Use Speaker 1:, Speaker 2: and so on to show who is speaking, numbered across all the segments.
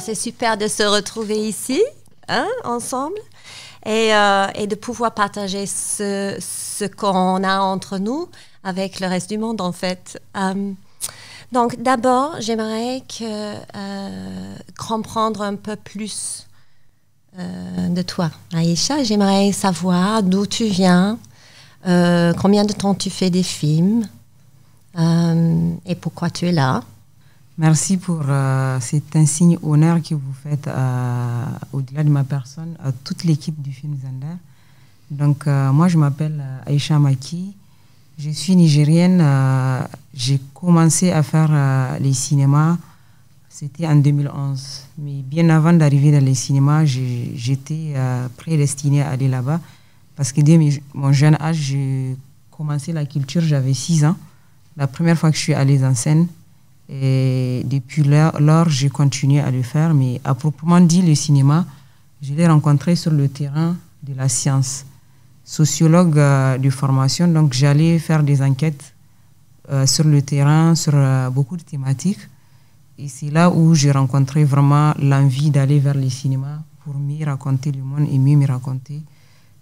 Speaker 1: c'est super de se retrouver ici, hein, ensemble, euh, et, de pouvoir partager ce, ce qu'on a entre nous avec le reste du monde, en fait. Euh, donc d'abord, j'aimerais que, euh, comprendre un peu plus de toi, Aïcha. J'aimerais savoir d'où tu viens, combien de temps tu fais des films
Speaker 2: et pourquoi tu es là. Merci pour euh, cet insigne honneur que vous faites euh, au-delà de ma personne à toute l'équipe du film Zander. Donc euh, moi je m'appelle Aïcha Maki, je suis nigérienne, j'ai commencé à faire les cinémas, c'était en 2011. Mais bien avant d'arriver dans les cinémas, j'étais prédestinée à aller là-bas parce que dès mon jeune âge, j'ai commencé la culture, j'avais 6 ans. La première fois que je suis allée en scène, et depuis lors, j'ai continué à le faire, mais à proprement dit, le cinéma, je l'ai rencontré sur le terrain de la science. Sociologue euh, de formation, donc j'allais faire des enquêtes euh, sur le terrain, sur euh, beaucoup de thématiques. Et c'est là où j'ai rencontré vraiment l'envie d'aller vers le cinéma pour mieux raconter le monde et mieux me raconter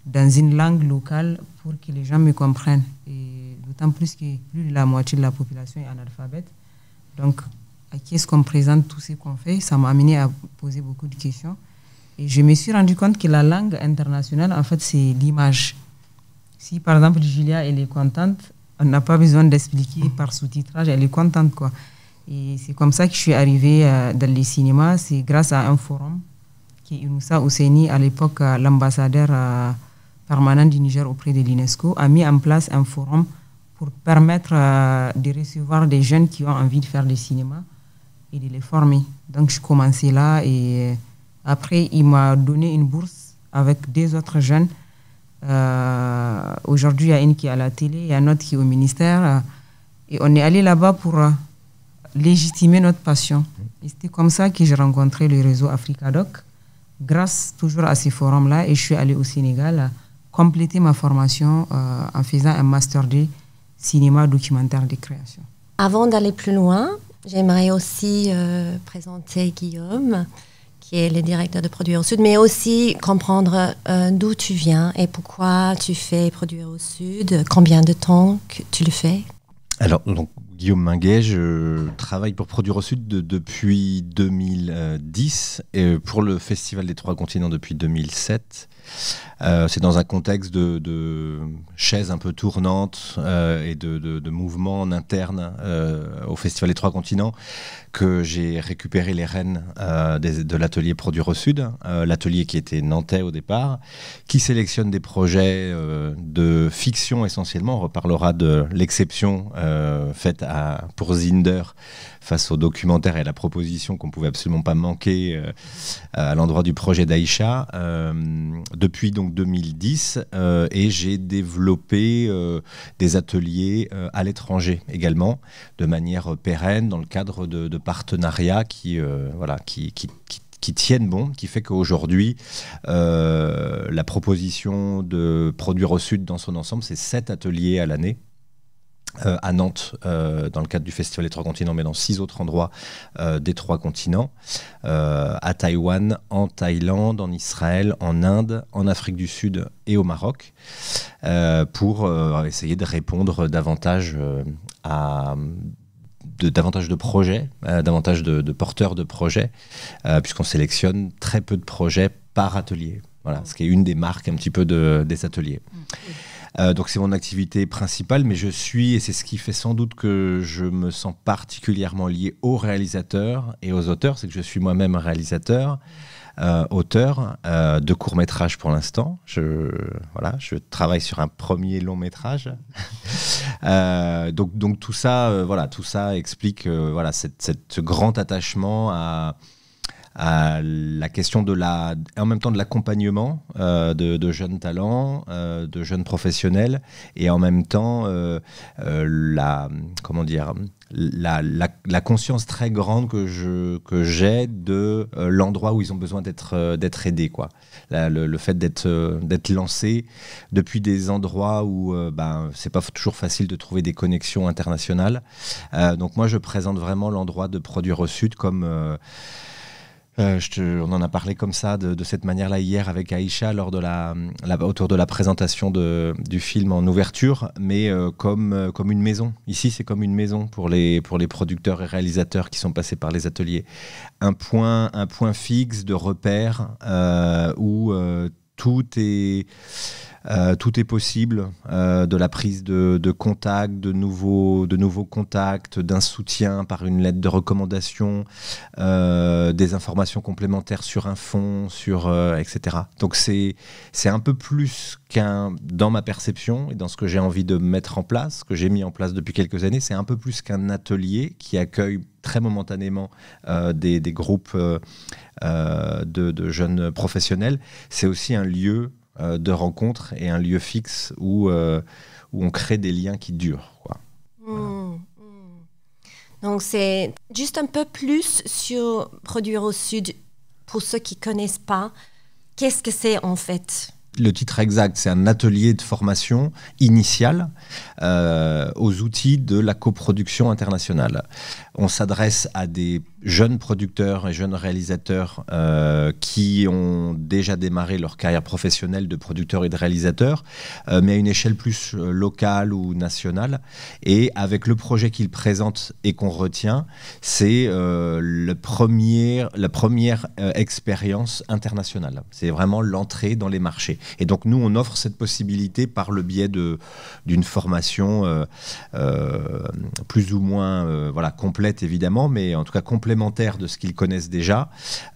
Speaker 2: dans une langue locale pour que les gens me comprennent. Et d'autant plus que plus de la moitié de la population est analphabète. Donc, à qui est-ce qu'on présente tout ce qu'on fait Ça m'a amené à poser beaucoup de questions. Et je me suis rendu compte que la langue internationale, en fait, c'est l'image. Si, par exemple, Julia, elle est contente, on n'a pas besoin d'expliquer par sous-titrage, elle est contente, quoi. Et c'est comme ça que je suis arrivée euh, dans les cinémas. C'est grâce à un forum qui Inoussa Ouseni, à l'époque euh, l'ambassadeur euh, permanent du Niger auprès de l'UNESCO, a mis en place un forum pour permettre euh, de recevoir des jeunes qui ont envie de faire du cinéma et de les former. Donc je commençais là et euh, après il m'a donné une bourse avec deux autres jeunes. Euh, aujourd'hui il y a une qui est à la télé, il y a une autre qui est au ministère. Et on est allé là-bas pour légitimer notre passion. Et c'était comme ça que j'ai rencontré le réseau AfricaDoc, grâce toujours à ces forums-là. Et je suis allé au Sénégal compléter ma formation en faisant un Master D cinéma documentaire de création.
Speaker 1: Avant d'aller plus loin, j'aimerais aussi euh, présenter Guillaume, qui est le directeur de Produire au Sud, mais aussi comprendre euh, d'où tu viens et pourquoi tu fais Produire au Sud, combien de temps que tu le fais.
Speaker 3: Alors, donc, Guillaume Minguet, je travaille pour Produire au Sud depuis 2010 euh, et pour le Festival des Trois Continents depuis 2007 euh, c'est dans un contexte de, chaise chaises un peu tournante euh, et de, mouvements en interne euh, au Festival des Trois Continents que j'ai récupéré les rênes de l'atelier Produire au Sud, l'atelier qui était nantais au départ, qui sélectionne des projets de fiction essentiellement. On reparlera de l'exception faite pour Zinder face au documentaire et à la proposition qu'on pouvait absolument pas manquer à l'endroit du projet d'Aïcha depuis donc 2010 euh, et j'ai développé euh, des ateliers euh, à l'étranger également de manière pérenne dans le cadre de, partenariats qui, voilà, qui, tiennent bon, qui fait qu'aujourd'hui, la proposition de Produire au Sud dans son ensemble, c'est 7 ateliers à l'année euh, à Nantes euh, dans le cadre du Festival des Trois Continents, mais dans six autres endroits euh, des Trois Continents, à Taïwan, en Thaïlande, en Israël, en Inde, en Afrique du Sud et au Maroc, pour essayer de répondre davantage à davantage de projets, davantage de, porteurs de projets, puisqu'on sélectionne très peu de projets par atelier. Voilà, ce qui est une des marques un petit peu des ateliers. Mm. Euh, donc c'est mon activité principale, mais je suis, et c'est ce qui fait sans doute que je me sens particulièrement lié aux réalisateurs et aux auteurs, c'est que je suis moi-même réalisateur. Euh, auteur euh, de courts métrages pour l'instant. Je, voilà, je travaille sur un premier long métrage. donc, donc tout ça, voilà, tout ça explique voilà ce grand attachement à, à la question de la, en même temps de l'accompagnement euh, de, de, jeunes talents, euh, de jeunes professionnels, et en même temps euh, euh la, comment dire, la, la, la, conscience très grande que je que j'ai de euh, l'endroit où ils ont besoin d'être euh, d'être aidés quoi. le, le, fait d'être d'être lancé depuis des endroits où ben c'est pas toujours facile de trouver des connexions internationales. donc moi je présente vraiment l'endroit de produire au sud comme euh, on en a parlé comme ça, de, cette manière-là hier avec Aïcha lors de la, autour de la présentation du film en ouverture, mais euh, comme, euh, comme une maison. Ici, c'est comme une maison pour les, pour les producteurs et réalisateurs qui sont passés par les ateliers. Un point, un point fixe de repère où tout est euh, tout est possible, euh, de la prise de, de contact, de nouveaux, contacts, d'un soutien par une lettre de recommandation, euh, des informations complémentaires sur un fonds, sur, etc. Donc c'est un peu plus qu'un, dans ma perception et dans ce que j'ai envie de mettre en place, que j'ai mis en place depuis quelques années, c'est un peu plus qu'un atelier qui accueille très momentanément des, groupes de, jeunes professionnels, c'est aussi un lieu euh, de rencontres et un lieu fixe où, euh, où on crée des liens qui durent. Hmm. Hmm.
Speaker 1: Donc c'est juste un peu plus sur Produire au Sud pour ceux qui ne connaissent pas. Qu'est-ce que c'est en fait
Speaker 3: le titre exact, c'est un atelier de formation initiale euh, aux outils de la coproduction internationale on s'adresse à des jeunes producteurs et jeunes réalisateurs euh, qui ont déjà démarré leur carrière professionnelle de producteurs et de réalisateurs, euh, mais à une échelle plus euh, locale ou nationale. Et avec le projet qu'ils présentent et qu'on retient, c'est le premier, la première expérience internationale. C'est vraiment l'entrée dans les marchés. Et donc nous, on offre cette possibilité par le biais d'une formation plus ou moins voilà, complète évidemment, mais en tout cas complémentaire de ce qu'ils connaissent déjà,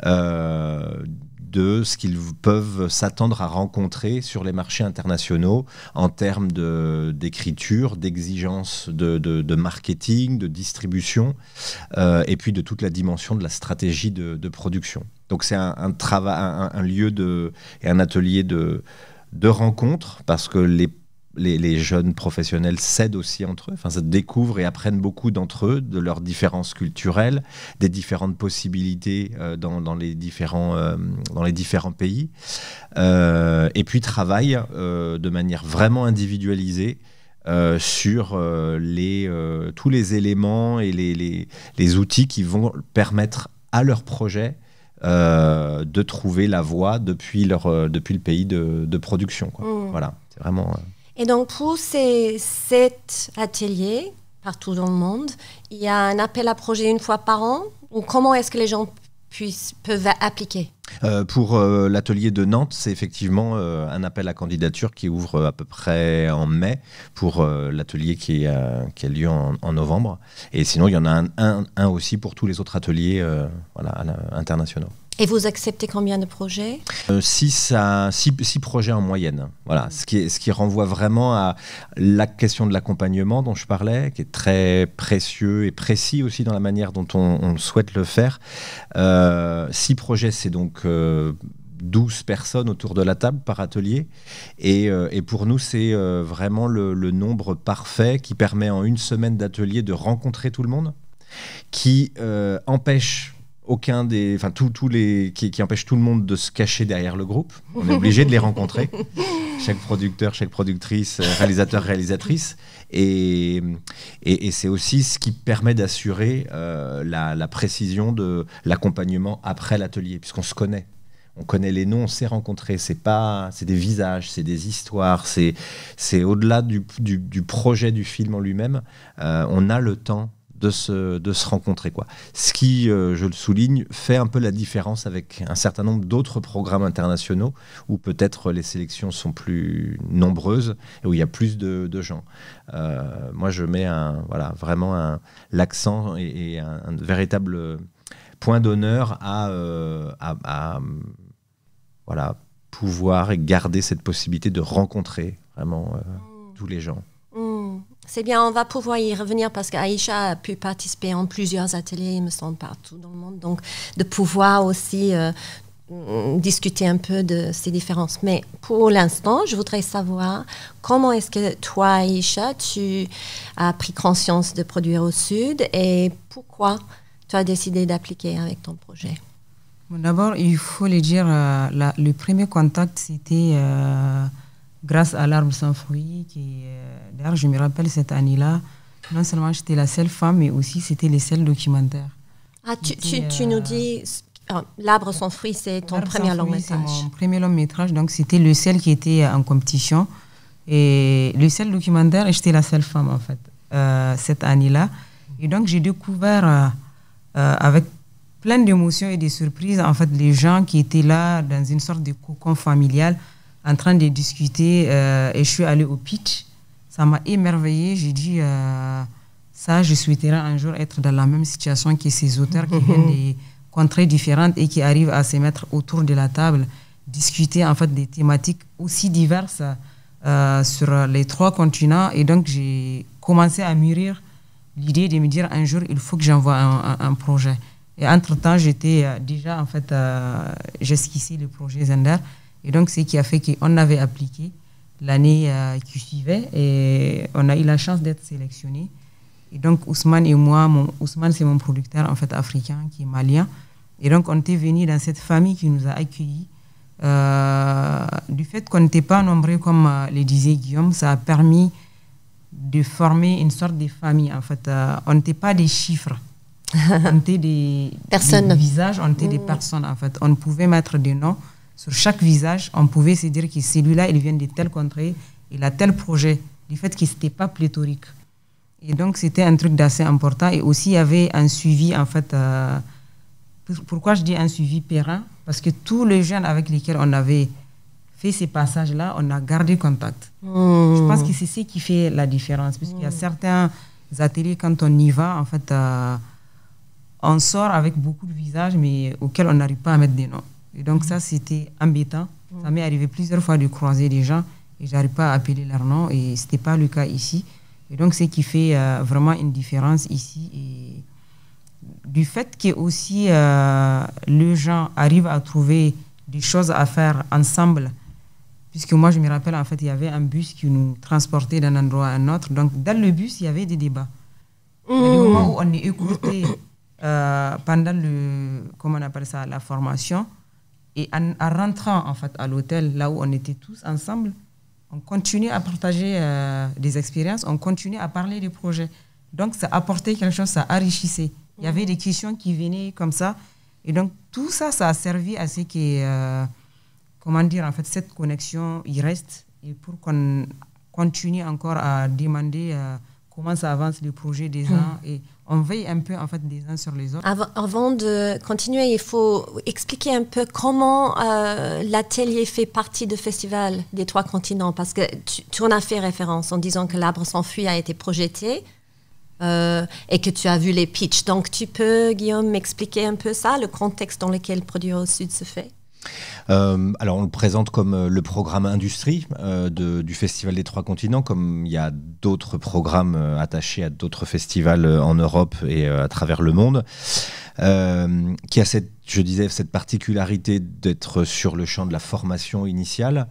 Speaker 3: euh, de ce qu'ils peuvent s'attendre à rencontrer sur les marchés internationaux en termes d'écriture, d'exigence de, marketing, de distribution, euh, et puis de toute la dimension de la stratégie de, production. Donc c'est un, travail, un, un lieu de, et un atelier de, de rencontres parce que les les, jeunes professionnels s'aident aussi entre eux, enfin, se découvrent et apprennent beaucoup d'entre eux, de leurs différences culturelles, des différentes possibilités euh, dans, les différents, euh, dans les différents pays, euh, et puis travaillent de manière vraiment individualisée sur les, tous les éléments et les, outils qui vont permettre à leur projet de trouver la voie depuis, leur, depuis le pays de, production. Mmh. Voilà, c'est vraiment.
Speaker 1: Et donc pour ces sept ateliers partout dans le monde, il y a un appel à projet une fois par an. Ou comment est-ce que les gens puissent, peuvent appliquer
Speaker 3: euh, pour euh, l'atelier de Nantes, c'est effectivement euh, un appel à candidature qui ouvre à peu près en mai pour l'atelier qui, qui, a lieu en, novembre. Et sinon, il y en a un, aussi pour tous les autres ateliers internationaux.
Speaker 1: Et vous acceptez combien de projets
Speaker 3: 6 euh, six, projets en moyenne. Voilà, ce, qui ce qui renvoie vraiment à la question de l'accompagnement dont je parlais, qui est très précieux et précis aussi dans la manière dont on, souhaite le faire. 6 euh, projets, c'est donc... Euh, douze 12 personnes autour de la table par atelier. Et, pour nous, c'est vraiment le, nombre parfait qui permet en une semaine d'atelier de rencontrer tout le monde, qui empêche aucun des, enfin tous les, qui, empêche tout le monde de se cacher derrière le groupe. On est obligé de les rencontrer. Chaque producteur, chaque productrice, euh, réalisateur, réalisatrice. Et, et, c'est aussi ce qui permet d'assurer euh, la, précision de l'accompagnement après l'atelier, puisqu'on se connaît on connaît les noms, on s'est rencontrés. C'est pas, c'est des visages, c'est des histoires, c'est c'est au-delà du, du, projet du film en lui-même. Euh, on a le temps de se, rencontrer. Quoi. Ce qui, euh, je le souligne, fait un peu la différence avec un certain nombre d'autres programmes internationaux où peut-être les sélections sont plus nombreuses et où il y a plus de, gens. Euh, moi, je mets un, voilà, vraiment l'accent et, et, un, véritable point d'honneur à, euh, à, voilà, pouvoir garder cette possibilité de rencontrer vraiment mmh. tous les gens.
Speaker 1: C'est bien, on va pouvoir y revenir parce qu'Aïcha a pu participer en plusieurs ateliers, il me semble, partout dans le monde. Donc, de pouvoir aussi euh, mm, discuter un peu de ces différences. Mais pour l'instant, je voudrais savoir comment est-ce que toi, Aïcha, tu as pris conscience de produire au Sud et pourquoi tu as décidé d'appliquer avec ton projet
Speaker 2: D'abord, il faut le dire, euh, le premier contact, c'était... Euh, grâce à l'arbre sans fruits, qui euh, d'ailleurs je me rappelle cette année-là, non seulement j'étais la seule femme, mais aussi c'était les seuls documentaires.
Speaker 1: Ah, tu, nous euh, dis ah, L'arbre sans fruits, c'est ton premier long métrage. C'est mon
Speaker 2: premier long métrage, donc c'était le seul qui était en compétition. Et le seul documentaire, et j'étais la seule femme en fait, euh, cette année-là. Et donc j'ai découvert avec plein d'émotions et de surprises en fait les gens qui étaient là dans une sorte de cocon familial en train de discuter euh, et je suis allée au pitch. Ça m'a émerveillée. J'ai dit, euh, ça, je souhaiterais un jour être dans la même situation que ces auteurs qui viennent des contrées différentes et qui arrivent à se mettre autour de la table, discuter en fait des thématiques aussi diverses euh, sur les trois continents. Et donc, j'ai commencé à mûrir l'idée de me dire un jour, il faut que j'envoie un, un, projet. Et entre-temps, j'étais déjà, en fait, j'esquissais le projet Zender. Et donc, ce qui a fait qu'on avait appliqué l'année euh, qui suivait et on a eu la chance d'être sélectionné. Et donc, Ousmane et moi, mon, Ousmane, c'est mon producteur en fait africain qui est malien. Et donc, on était venus dans cette famille qui nous a accueillis. Euh, du fait qu'on n'était pas nombreux, comme euh, le disait Guillaume, ça a permis de former une sorte de famille. En fait, on n'était pas des chiffres. on était des, personnes. des visages, on était des mmh. personnes en fait. On pouvait mettre des noms, sur chaque visage, on pouvait se dire que celui-là, il vient de telle contrée, il a tel projet, du fait qu'il n'était pas pléthorique. Et donc, c'était un truc d'assez important. Et aussi, il y avait un suivi, en fait. Euh, pourquoi je dis un suivi périn Parce que tous les jeunes avec lesquels on avait fait ces passages-là, on a gardé contact. Hmm. Je pense que c'est ce qui fait la différence. Parce qu'il y a hmm. certains ateliers, quand on y va, en fait, euh, on sort avec beaucoup de visages, mais auxquels on n'arrive pas à mettre des noms. Et donc, ça, c'était embêtant. Ça m'est arrivé plusieurs fois de croiser des gens et j'arrive pas à appeler leur nom et c'était pas le cas ici. Et donc, ce qui fait euh, vraiment une différence ici. Et du fait que aussi euh, les gens arrivent à trouver des choses à faire ensemble, puisque moi je me rappelle en fait il y avait un bus qui nous transportait d'un endroit à un autre, donc dans le bus il y avait des débats. Mmh. où on est écouté euh, pendant le comment on appelle ça la formation, et en, rentrant en fait à l'hôtel, là où on était tous ensemble, on continuait à partager euh, des expériences, on continuait à parler des projets. Donc ça apportait quelque chose, ça enrichissait. Il y avait des questions qui venaient comme ça. Et donc tout ça, ça a servi à ce que, euh, comment dire, en fait, cette connexion, il reste. Et pour qu'on continue encore à demander... Euh, comment ça avance le projet des mm. uns et on veille un peu en fait des uns sur les autres.
Speaker 1: Avant, de continuer, il faut expliquer un peu comment euh, l'atelier fait partie du festival des trois continents parce que tu, en as fait référence en disant que l'arbre s'enfuit a été projeté. Euh, et que tu as vu les pitchs. Donc, tu peux, Guillaume, m'expliquer un peu ça, le contexte dans lequel Produire au Sud se fait
Speaker 3: euh, alors, on le présente comme euh, le programme industrie euh, du Festival des Trois Continents, comme il y a d'autres programmes attachés à d'autres festivals en Europe et à travers le monde, qui a cette, je disais, cette particularité d'être sur le champ de la formation initiale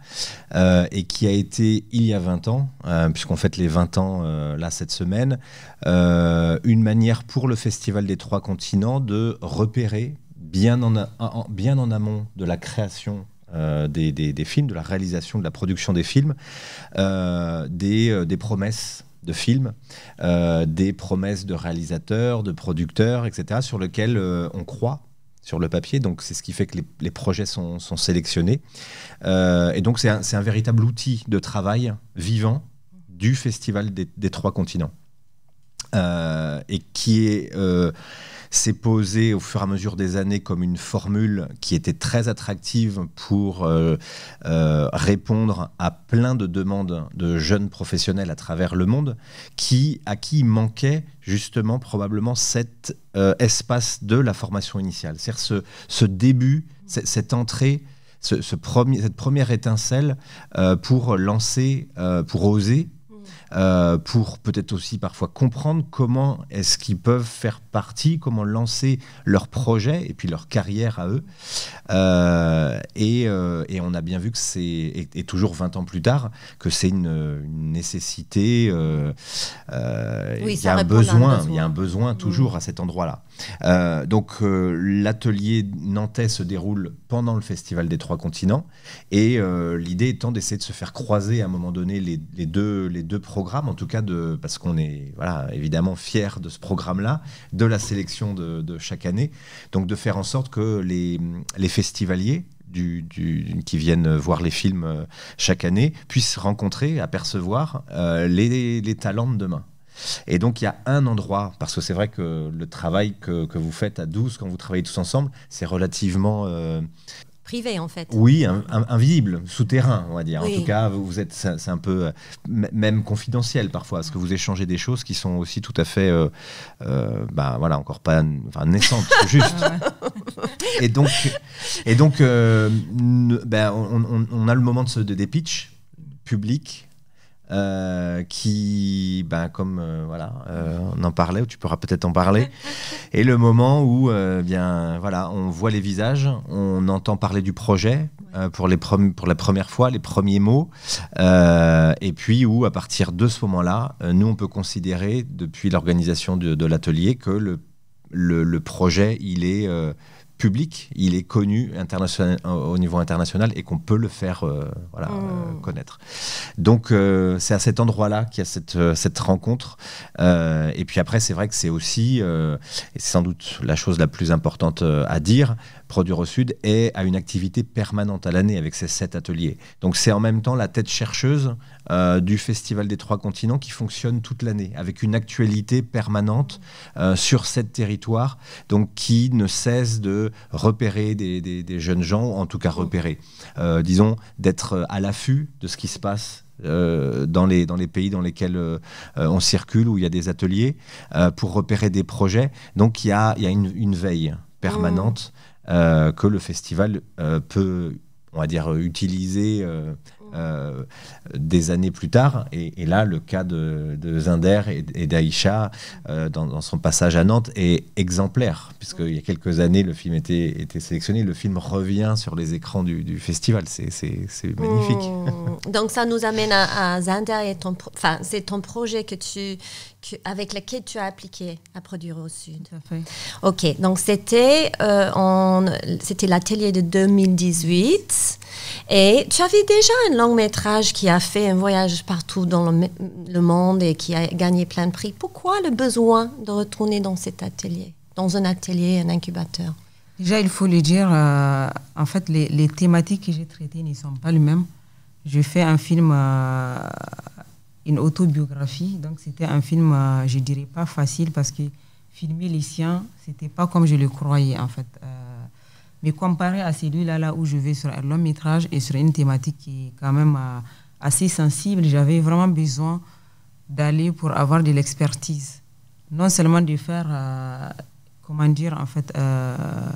Speaker 3: et qui a été, il y a 20 ans, puisqu'on fête les 20 ans là cette semaine, une manière pour le Festival des Trois Continents de repérer bien en, bien en amont de la création euh, des, des, films, de la réalisation, de la production des films, euh, des, euh, des, promesses de films, des promesses de réalisateurs, de producteurs, etc., sur lesquels on croit sur le papier. Donc c'est ce qui fait que les, les projets sont, sont sélectionnés. et donc c'est un, un, véritable outil de travail vivant du Festival des, Trois Continents. et qui est s'est posé au fur et à mesure des années comme une formule qui était très attractive pour euh, euh, répondre à plein de demandes de jeunes professionnels à travers le monde, qui, à qui manquait justement probablement cet euh, espace de la formation initiale, c'est-à-dire ce, début, cette entrée. cette première étincelle pour lancer, pour oser euh, pour peut-être aussi parfois comprendre comment est-ce qu'ils peuvent faire partie, comment lancer leur projet et puis leur carrière à eux. Euh, euh, et, on a bien vu que c'est, et, toujours 20 ans plus tard, que c'est une, nécessité, il y, a un besoin, il y a un besoin toujours mm. à cet endroit-là. Euh, donc euh, l'atelier nantais se déroule pendant le Festival des Trois Continents et euh, l'idée étant d'essayer de se faire croiser à un moment donné les, deux, programmes, en tout cas parce qu'on est évidemment fier de ce programme-là, de la sélection de, chaque année, donc de faire en sorte que les, festivaliers, qui viennent voir les films chaque année puissent rencontrer, apercevoir les, talents de demain. Et donc, il y a un endroit, parce que c'est vrai que le travail que, vous faites à 12, quand vous travaillez tous ensemble, c'est relativement... Euh,
Speaker 1: privé en fait.
Speaker 3: Oui, invisible, souterrain, on va dire. En tout cas, vous, êtes, c'est un peu même confidentiel parfois, parce que vous échangez des choses qui sont aussi tout à fait, euh, euh bah, voilà, encore pas, enfin, naissantes, juste. Ah et donc, et donc, euh, ben, on, a le moment de, de des pitchs publics euh, qui, ben, comme euh, voilà, euh, on en parlait, ou tu pourras peut-être en parler, et le moment où, bien, voilà, on voit les visages, on entend parler du projet pour, les pour la première fois, les premiers mots, et puis où, à partir de ce moment-là, nous, on peut considérer, depuis l'organisation de, l'atelier, que le, le, projet, il est public, il est connu international, au niveau international et qu'on peut le faire euh, euh, hmm. connaître. Donc euh, c'est à cet endroit-là qu'il y a cette, cette rencontre. et puis après, c'est vrai que c'est aussi, et c'est sans doute la chose la plus importante à dire, Produire au Sud est à une activité permanente à l'année avec ses sept ateliers. Donc c'est en même temps la tête chercheuse du Festival des Trois Continents qui fonctionne toute l'année, avec une actualité permanente sur sept territoires, donc qui ne cesse de repérer des, jeunes gens, en tout cas repérer, euh, disons, d'être à l'affût de ce qui se passe euh, dans, les, pays dans lesquels euh, on circule, où il y a des ateliers, pour repérer des projets. Donc il y a, une, veille permanente mm. que le festival peut, on va dire, utiliser euh, des années plus tard. Et, là, le cas de, de Zinder et, et d'Aïcha euh, dans, son passage à Nantes est exemplaire, puisqu'il y a quelques années, le film était, était sélectionné. Le film revient sur les écrans du, festival. C'est magnifique.
Speaker 1: Hmm. Donc, ça nous amène à, à Zinder. Et c'est ton projet que tu, avec laquelle tu as appliqué à Produire au Sud. Ok, donc c'était euh, c'était l'atelier de 2018 et tu avais déjà un long métrage qui a fait un voyage partout dans le, monde et qui a gagné plein de prix. Pourquoi le besoin de retourner dans cet atelier, dans un atelier, un incubateur
Speaker 2: Déjà, il faut le dire, euh, en fait, les, thématiques que j'ai traitées n'y sont pas les mêmes. Je fais un film euh, une autobiographie. Donc c'était un film, euh, je dirais pas facile parce que filmer les siens, c'était pas comme je le croyais en fait. Euh, mais comparé à celui-là là où je vais sur un long métrage et sur une thématique qui est quand même euh, assez sensible, j'avais vraiment besoin d'aller pour avoir de l'expertise. Non seulement de faire, comment dire, en fait, attends,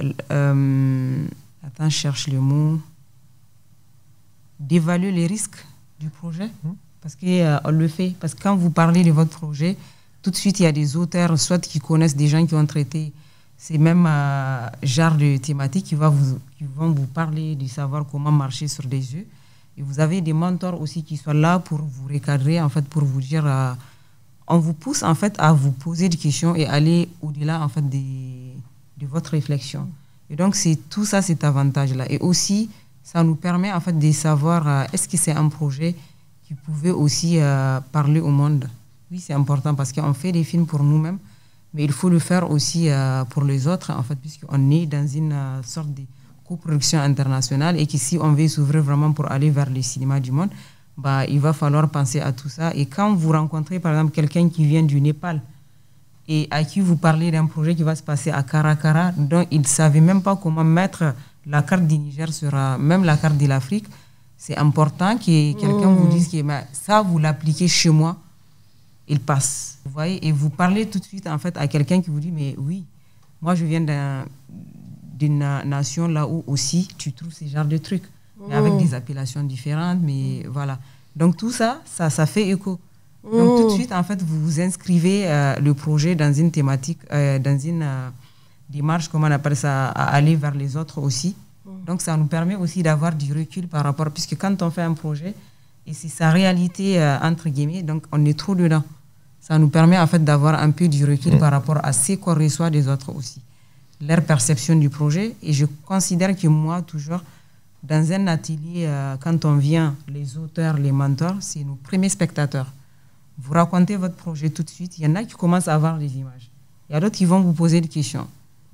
Speaker 2: je cherche le mot, d'évaluer les risques du projet hmm. Parce qu'on euh, on le fait. Parce que quand vous parlez de votre projet, tout de suite, il y a des auteurs, soit qui connaissent des gens qui ont traité ces mêmes euh, genres de thématiques qui, va vous, qui vont vous parler de savoir comment marcher sur des yeux. Et vous avez des mentors aussi qui sont là pour vous recadrer, en fait, pour vous dire. Euh, on vous pousse, en fait, à vous poser des questions et aller au-delà, en fait, des, de votre réflexion. Et donc, c'est tout ça, cet avantage-là. Et aussi, ça nous permet en fait de savoir euh, est-ce que c'est un projet qui pouvait aussi euh, parler au monde. Oui, c'est important parce qu'on fait des films pour nous-mêmes, mais il faut le faire aussi euh, pour les autres, en fait, puisqu'on est dans une sorte de coproduction internationale et qu'ici, on veut s'ouvrir vraiment pour aller vers les cinémas du monde. Bah, il va falloir penser à tout ça. Et quand vous rencontrez, par exemple, quelqu'un qui vient du Népal et à qui vous parlez d'un projet qui va se passer à Karakara, dont il ne savait même pas comment mettre la carte du Niger sera, même la carte de l'Afrique, c'est important que quelqu'un vous mm. dise que ça, vous l'appliquez chez moi, il passe. Vous voyez, et vous parlez tout de suite en fait à quelqu'un qui vous dit, mais oui, moi je viens d'une nation là où aussi tu trouves ces genre de trucs, mais avec mm. des appellations différentes, mais mm. voilà. Donc tout ça, ça, fait écho. Donc tout de suite, en fait, vous vous inscrivez euh, le projet dans une thématique, euh, dans une... Euh, démarche, comment on appelle ça, à aller vers les autres aussi. Mm. Donc ça nous permet aussi d'avoir du recul par rapport, puisque quand on fait un projet, et c'est sa réalité, euh, entre guillemets, donc on est trop dedans. Ça nous permet en fait d'avoir un peu du recul mm. par rapport à ce qu'on reçoit des autres aussi. Leur perception du projet, et je considère que moi, toujours, dans un atelier, euh, quand on vient, les auteurs, les mentors, c'est nos premiers spectateurs. Vous racontez votre projet tout de suite, il y en a qui commencent à avoir des images. Il y a d'autres qui vont vous poser des questions.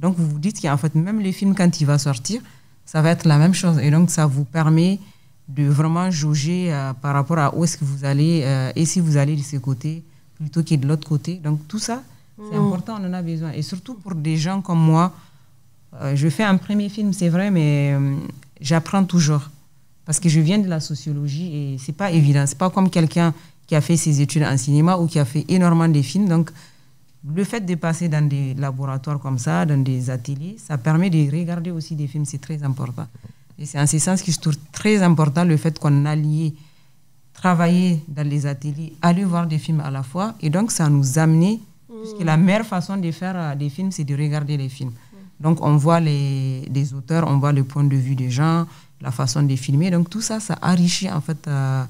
Speaker 2: Donc vous vous dites qu'en fait, même le film, quand il va sortir, ça va être la même chose. Et donc ça vous permet de vraiment jauger euh, par rapport à où est-ce que vous allez euh, et si vous allez de ce côté plutôt que de l'autre côté. Donc tout ça, c'est mm. important, on en a besoin. Et surtout pour des gens comme moi, euh, je fais un premier film, c'est vrai, mais j'apprends toujours. Parce que je viens de la sociologie et c'est pas évident. C'est pas comme quelqu'un qui a fait ses études en cinéma ou qui a fait énormément de films. Donc, le fait de passer dans des laboratoires comme ça, dans des ateliers, ça permet de regarder aussi des films, c'est très important. Et c'est en ce sens que je trouve très important le fait qu'on allie travailler dans les ateliers, aller voir des films à la fois. Et donc, ça nous amenait, puisque la mm. meilleure façon de faire euh, des films, c'est de regarder les films. Donc, on voit les, auteurs, on voit le point de vue des gens, la façon de filmer. Donc, tout ça, ça enrichit en fait. Euh,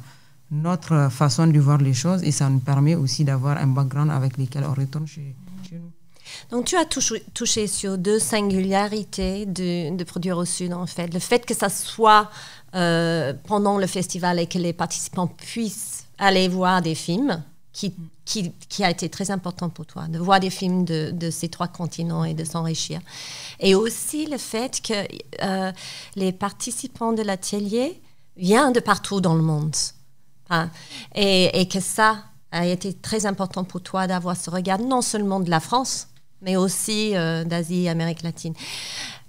Speaker 2: notre façon de voir les choses et ça nous permet aussi d'avoir un background avec lequel on retourne chez, nous.
Speaker 1: Donc tu as touché, sur deux singularités de, produire au sud en fait. Le fait que ça soit euh, pendant le festival et que les participants puissent aller voir des films qui, a été très important pour toi, de voir des films de, ces trois continents et de s'enrichir. Et aussi le fait que euh, les participants de l'atelier viennent de partout dans le monde. Hein. Et, que ça a été très important pour toi d'avoir ce regard non seulement de la France, mais aussi euh, d'Asie d'Asie, Amérique latine.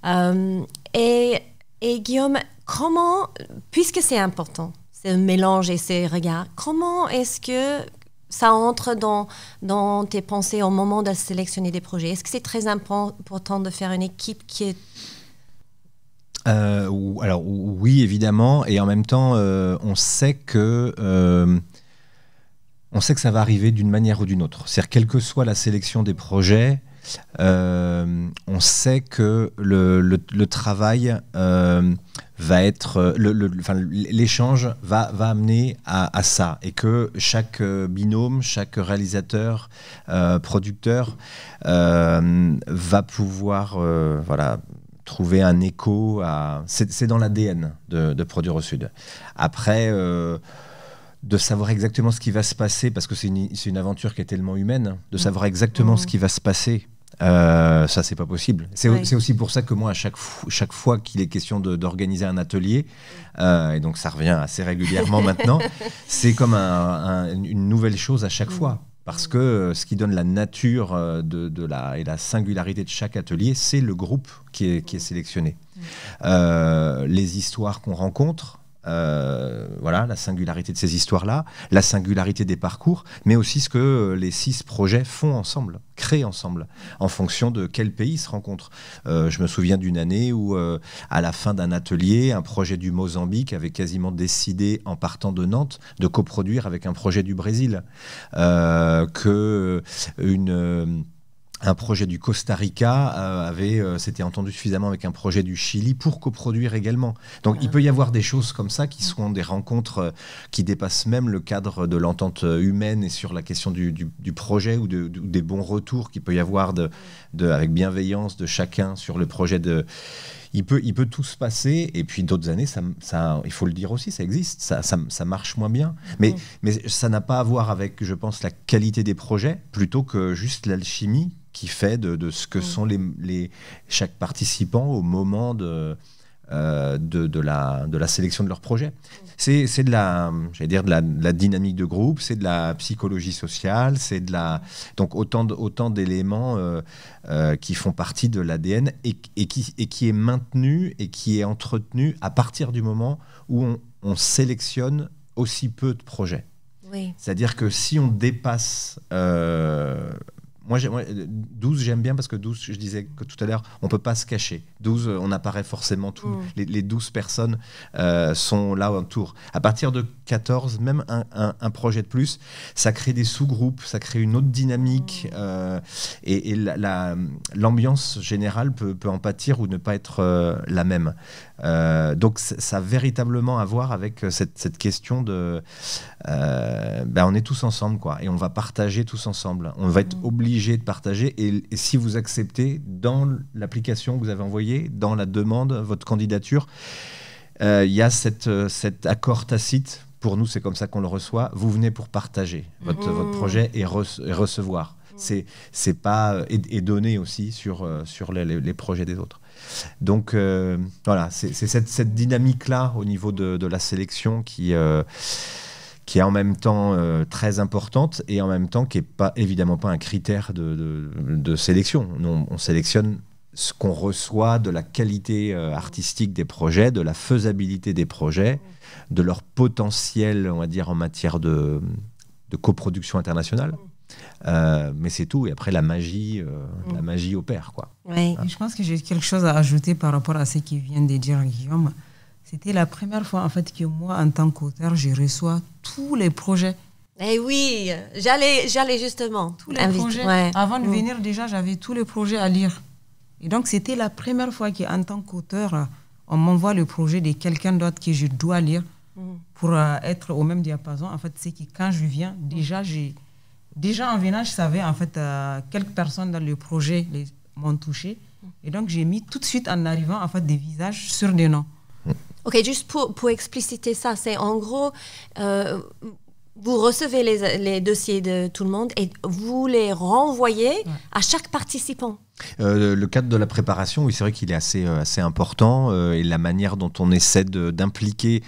Speaker 1: Euh, et, Guillaume, comment, puisque c'est important, ce mélange et ces regards, comment est-ce que ça entre dans, dans tes pensées au moment de sélectionner des projets Est-ce que c'est très important de faire une équipe qui est
Speaker 3: euh, alors oui, évidemment, et en même temps, euh, on sait que euh, on sait que ça va arriver d'une manière ou d'une autre. C'est-à-dire quelle que soit la sélection des projets, on sait que le, travail va être, l'échange va, va amener à, à, ça, et que chaque binôme, chaque réalisateur, producteur va pouvoir, voilà trouver un écho à. C'est dans l'ADN de, Produire au Sud. Après, euh, de savoir exactement ce qui va se passer, parce que c'est une, une, aventure qui est tellement humaine, de mm. savoir exactement ce mm. qui va se passer. Euh, ça, c'est pas possible. C'est aussi pour ça que moi, à chaque, chaque fois qu'il est question d'organiser un atelier, mm. euh, et donc ça revient assez régulièrement maintenant, c'est comme un, une nouvelle chose à chaque fois. Parce que euh, ce qui donne la nature euh, de, et la singularité de chaque atelier, c'est le groupe qui est, sélectionné. Mm. Euh, les histoires qu'on rencontre, euh, voilà, la singularité de ces histoires-là, la singularité des parcours, mais aussi ce que euh, les six projets font ensemble, créent ensemble, en fonction de quel pays se rencontrent. Euh, je me souviens d'une année où, à la fin d'un atelier, un projet du Mozambique avait quasiment décidé, en partant de Nantes, de coproduire avec un projet du Brésil. que une un projet du Costa Rica euh, avait euh, s'était entendu suffisamment avec un projet du Chili pour coproduire également. Donc il peut y avoir des choses comme ça qui sont des rencontres euh, qui dépassent même le cadre de l'entente humaine et sur la question du, projet ou, des bons retours qu'il peut y avoir de, avec bienveillance de chacun sur le projet de il peut, il peut tout se passer. Et puis d'autres années, ça, il faut le dire aussi, ça existe, ça, ça, marche moins bien. Mais, mm. mais ça n'a pas à voir avec, je pense, la qualité des projets, plutôt que juste l'alchimie qui fait de, de, ce que mm. sont les, les, chaque participant au moment de euh, de, de, la, de la sélection de leur projet. C'est de, la, dire de, la, la dynamique de groupe, c'est de la psychologie sociale, c'est de la. Donc autant d'éléments autant d'éléments euh, euh, qui font partie de l'ADN et, et, qui, et qui est maintenu et qui est entretenu à partir du moment où on, sélectionne aussi peu de projets. C'est-à-dire que si on dépasse moi, 12, j'aime bien parce que 12, je disais que tout à l'heure, on peut pas se cacher. 12, on apparaît forcément tous, mm. Les, 12 personnes euh, sont là autour. À partir de 14, même un, projet de plus, ça crée des sous-groupes, ça crée une autre dynamique. Mm. Euh, et, l'ambiance générale peut, en pâtir ou ne pas être euh, la même. Euh, donc ça a véritablement à voir avec euh, cette, question de... Euh, ben on est tous ensemble, quoi, et on va partager tous ensemble. On va être mm. obligé de partager, et, si vous acceptez, dans l'application que vous avez envoyée, dans la demande, votre candidature, il y a cette, cet accord tacite. Pour nous, c'est comme ça qu'on le reçoit. Vous venez pour partager votre, mm. votre projet et, recevoir mm. c'est c'est pas et, donner aussi sur sur les projets des autres. Donc euh, voilà, c'est cette, dynamique-là au niveau de, la sélection euh, qui, est en même temps euh, très importante et en même temps qui n'est pas, évidemment pas un critère de, sélection. on, sélectionne ce qu'on reçoit de la qualité artistique des projets, de la faisabilité des projets, de leur potentiel, on va dire, en matière de coproduction internationale. Euh, mais c'est tout. Et après, la magie, euh, la mm. magie opère. Quoi.
Speaker 2: Hein? Je pense que j'ai quelque chose à ajouter par rapport à ce qui vient de dire Guillaume. C'était la première fois en fait que moi, en tant qu'auteur, je reçois tous les projets. Eh oui,
Speaker 1: j'allais, j'allais justement. Tous les projets. Avant de mm. venir,
Speaker 2: déjà, j'avais tous les projets à lire. Et donc, c'était la première fois qu'en tant qu'auteur, on m'envoie le projet de quelqu'un d'autre que je dois lire mm. pour euh, être au même diapason. En fait, c'est que quand je viens, déjà, j'ai Déjà en venant, je savais en fait euh, quelques personnes dans le projet m'ont touché. Et donc j'ai mis tout de suite en arrivant en fait des visages sur des noms.
Speaker 1: Ok, juste pour, expliciter ça, c'est en gros, euh, vous recevez les, dossiers de tout le monde et vous les renvoyez à chaque participant.
Speaker 3: Euh, le cadre de la préparation, oui, c'est vrai qu'il est assez, euh, assez important euh, et la manière dont on essaie d'impliquer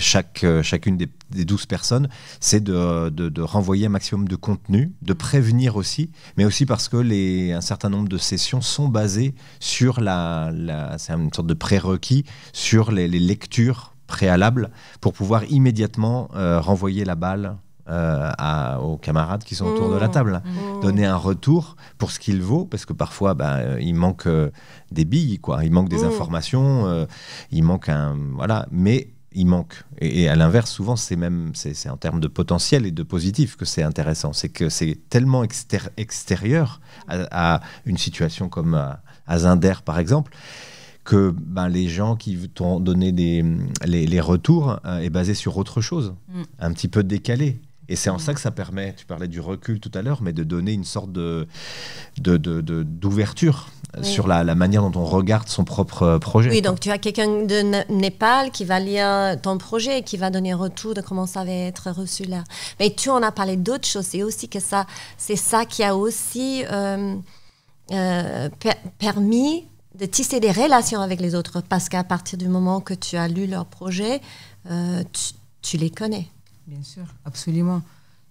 Speaker 3: chaque, chacune des, des 12 personnes, c'est de, de, renvoyer un maximum de contenu, de prévenir aussi, mais aussi parce que les, un certain nombre de sessions sont basées sur la, c'est une sorte de prérequis sur les, les lectures préalable pour pouvoir immédiatement euh, renvoyer la balle euh, aux camarades qui sont autour de la oh. table. Oh. Donner un retour pour ce qu'il vaut, parce que parfois, bah, euh, il manque des billes, quoi. il manque des oh. informations, il manque un. Voilà, mais il manque. Et, à l'inverse, souvent, c'est même c'est en termes de potentiel et de positif que c'est intéressant. C'est que c'est tellement extérieur à, une situation comme à Zinder, par exemple que ben, les gens qui t'ont donné des, les, retours euh, est basé sur autre chose, mm. un petit peu décalé. Et c'est en mm. ça que ça permet, tu parlais du recul tout à l'heure, mais de donner une sorte de, d'ouverture de, de, euh, sur la, manière dont on regarde son propre euh, projet. Oui, donc
Speaker 1: tu as quelqu'un de Népal qui va lire ton projet et qui va donner un retour de comment ça va être reçu là. Mais tu en as parlé d'autres choses, c'est aussi que ça, c'est ça qui a aussi permis de tisser des relations avec les autres parce qu'à partir du moment que tu as lu leur projet, euh, tu, les connais.
Speaker 2: Bien sûr, absolument.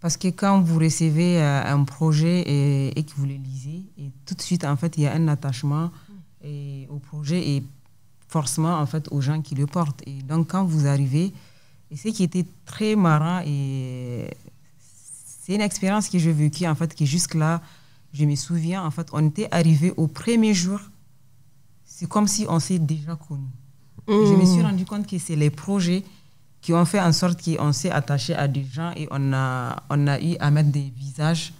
Speaker 2: Parce que quand vous recevez euh, un projet et, que vous le lisez, et tout de suite, en fait, il y a un attachement mm. au projet et forcément, en fait, aux gens qui le portent. Et donc, quand vous arrivez, et ce qui était très marrant, et c'est une expérience que j'ai vécue, en fait, qui jusque-là, je me souviens, en fait, on était arrivé au premier jour c'est comme si on s'est déjà connu. Je me mm. suis rendu compte que c'est les projets qui ont fait en sorte qu'on s'est attaché à des gens et on a, on a eu à mettre des visages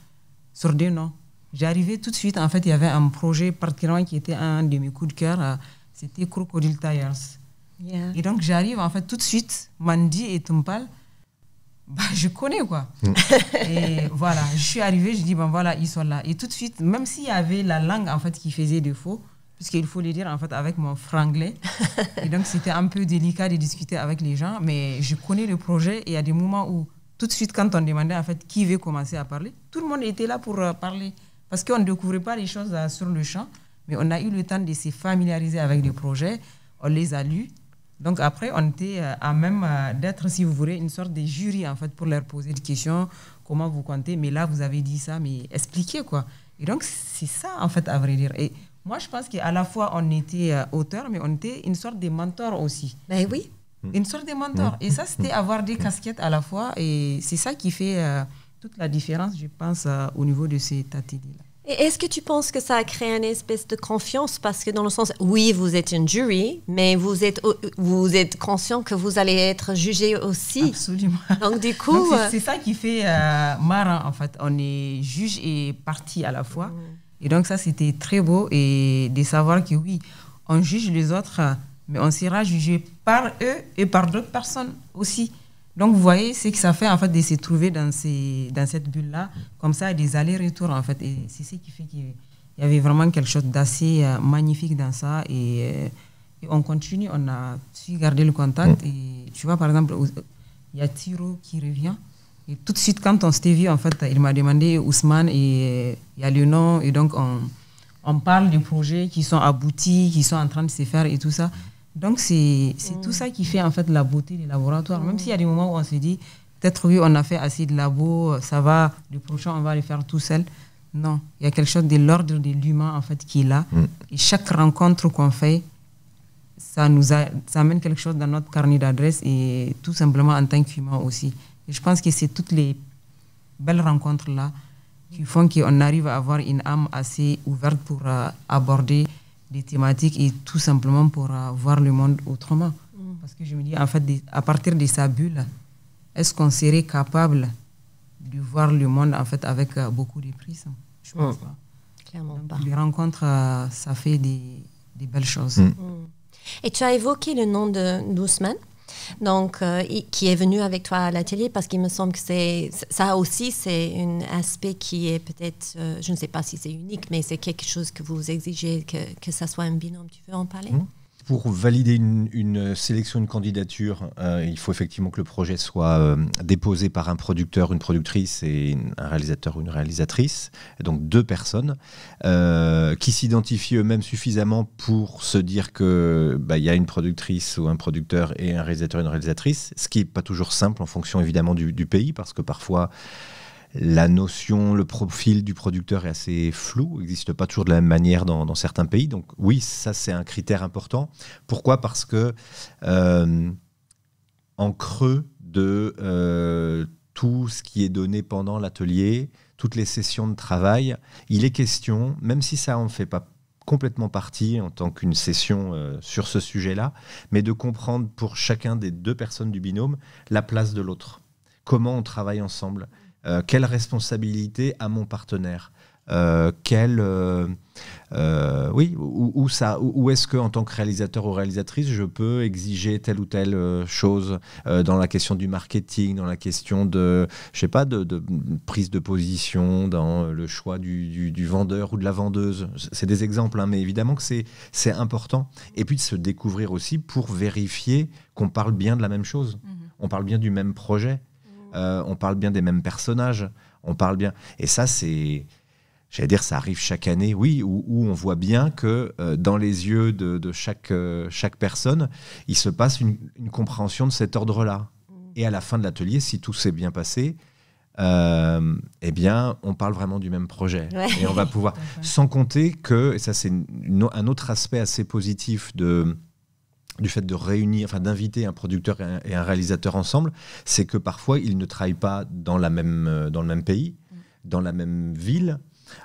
Speaker 2: sur des noms. J'arrivais tout de suite, en fait, il y avait un projet particulièrement qui était un de mes coups de cœur, euh, c'était Crocodile Tires. Et donc j'arrive, en fait, tout de suite, Mandy et Tumpal, bah, je connais quoi. Mm. et voilà, je suis arrivée, je dis, ben voilà, ils sont là. Et tout de suite, même s'il y avait la langue, en fait, qui faisait défaut, parce qu'il faut le dire en fait avec mon franglais. Et donc c'était un peu délicat de discuter avec les gens, mais je connais le projet et il y a des moments où tout de suite quand on demandait en fait qui veut commencer à parler, tout le monde était là pour euh, parler parce qu'on ne découvrait pas les choses euh, sur le champ, mais on a eu le temps de se familiariser avec les projets, on les a lus. Donc après, on était euh, à même d'être, si vous voulez, une sorte de jury en fait pour leur poser des questions, comment vous comptez, mais là vous avez dit ça, mais expliquez quoi. Et donc c'est ça en fait à vrai dire. Et moi, je pense qu'à la fois, on était euh, auteur, mais on était une sorte de mentor aussi. Ben oui. Mm. Une sorte de mentor. Mm. Et ça, c'était mm. avoir des casquettes à la fois. Et c'est ça qui fait euh, toute la différence, je pense, euh, au niveau de ces atelier-là.
Speaker 1: Et est-ce que tu penses que ça a créé une espèce de confiance Parce que dans le sens, oui, vous êtes une jury, mais vous êtes, vous êtes conscient que vous allez être jugé aussi. Absolument.
Speaker 2: Donc du coup... c'est ça qui fait marrant, en fait. On est juge et parti à la fois. Et donc ça, c'était très beau et de savoir que oui, on juge les autres, mais on sera jugé par eux et par d'autres personnes aussi. Donc vous voyez, ce que ça fait en fait de se trouver dans, ces, dans cette bulle-là, comme ça, des allers-retours en fait. Et c'est ce qui fait qu'il y avait vraiment quelque chose d'assez euh, magnifique dans ça. Euh, et, on continue, on a su garder le contact. Mm. Et tu vois, par exemple, il y a Tiro qui revient. Et tout de suite, quand on s'était vu, en fait, il m'a demandé Ousmane et il y a le nom. Et donc, on, parle des projets qui sont aboutis, qui sont en train de se faire et tout ça. Donc, c'est tout ça qui fait, en fait, la beauté des laboratoires. Même s'il y a des moments où on se dit, peut-être, oui, on a fait assez de labos, ça va, le prochain, on va le faire tout seul. Non, il y a quelque chose de l'ordre de l'humain, en fait, qui est là. Mm. Et chaque rencontre qu'on fait, ça nous ça amène quelque chose dans notre carnet d'adresse et tout simplement en tant qu'humain aussi. Et je pense que c'est toutes les belles rencontres-là qui font qu'on arrive à avoir une âme assez ouverte pour euh, aborder des thématiques et tout simplement pour euh, voir le monde autrement. Mm. Parce que je me dis, en fait, à partir de sa bulle, est-ce qu'on serait capable de voir le monde en fait avec euh, beaucoup de prise Je pense mm. pas. Clairement pas. Les rencontres, ça fait des, belles choses. Mm.
Speaker 1: Et tu as évoqué le nom de d'Ousmane donc, euh, qui est venu avec toi à l'atelier parce qu'il me semble que c'est ça aussi, c'est un aspect qui est peut-être, euh, je ne sais pas si c'est unique, mais c'est quelque chose que vous exigez que, ça soit un binôme. Tu veux en parler mmh
Speaker 2: pour
Speaker 3: valider une, sélection, une candidature, euh, il faut effectivement que le projet soit euh, déposé par un producteur, une productrice et un réalisateur ou une réalisatrice, donc deux personnes euh, qui s'identifient eux-mêmes suffisamment pour se dire qu'il bah, y a une productrice ou un producteur et un réalisateur et une réalisatrice, ce qui n'est pas toujours simple en fonction évidemment du pays, parce que parfois la notion, le profil du producteur est assez flou, n'existe pas toujours de la même manière dans, certains pays. Donc oui, ça c'est un critère important. Pourquoi Parce que euh, en creux de euh, tout ce qui est donné pendant l'atelier, toutes les sessions de travail, il est question, même si ça en fait pas complètement partie en tant qu'une session euh, sur ce sujet-là, mais de comprendre pour chacun des deux personnes du binôme la place de l'autre. Comment on travaille ensemble euh, quelle responsabilité a mon partenaire euh, euh, oui, où, est-ce que en tant que réalisateur ou réalisatrice, je peux exiger telle ou telle chose dans la question du marketing, dans la question de, je sais pas, de, prise de position, dans le choix du, vendeur ou de la vendeuse. C'est des exemples, hein, mais évidemment que c'est important. Et puis de se découvrir aussi pour vérifier qu'on parle bien de la même chose, mm-hmm. on parle bien du même projet. Euh, on parle bien des mêmes personnages, on parle bien. Et ça, c'est. J'allais dire, ça arrive chaque année, oui, où, on voit bien que euh, dans les yeux de, euh, chaque, personne, il se passe une, compréhension de cet ordre-là. Mm. Et à la fin de l'atelier, si tout s'est bien passé, eh bien, on parle vraiment du même projet. Et on va pouvoir, sans compter que, et ça c'est un autre aspect assez positif de, du fait de réunir, enfin d'inviter un producteur et un, réalisateur ensemble, c'est que parfois ils ne travaillent pas dans, la même, euh, dans le même pays, mm. dans la même ville,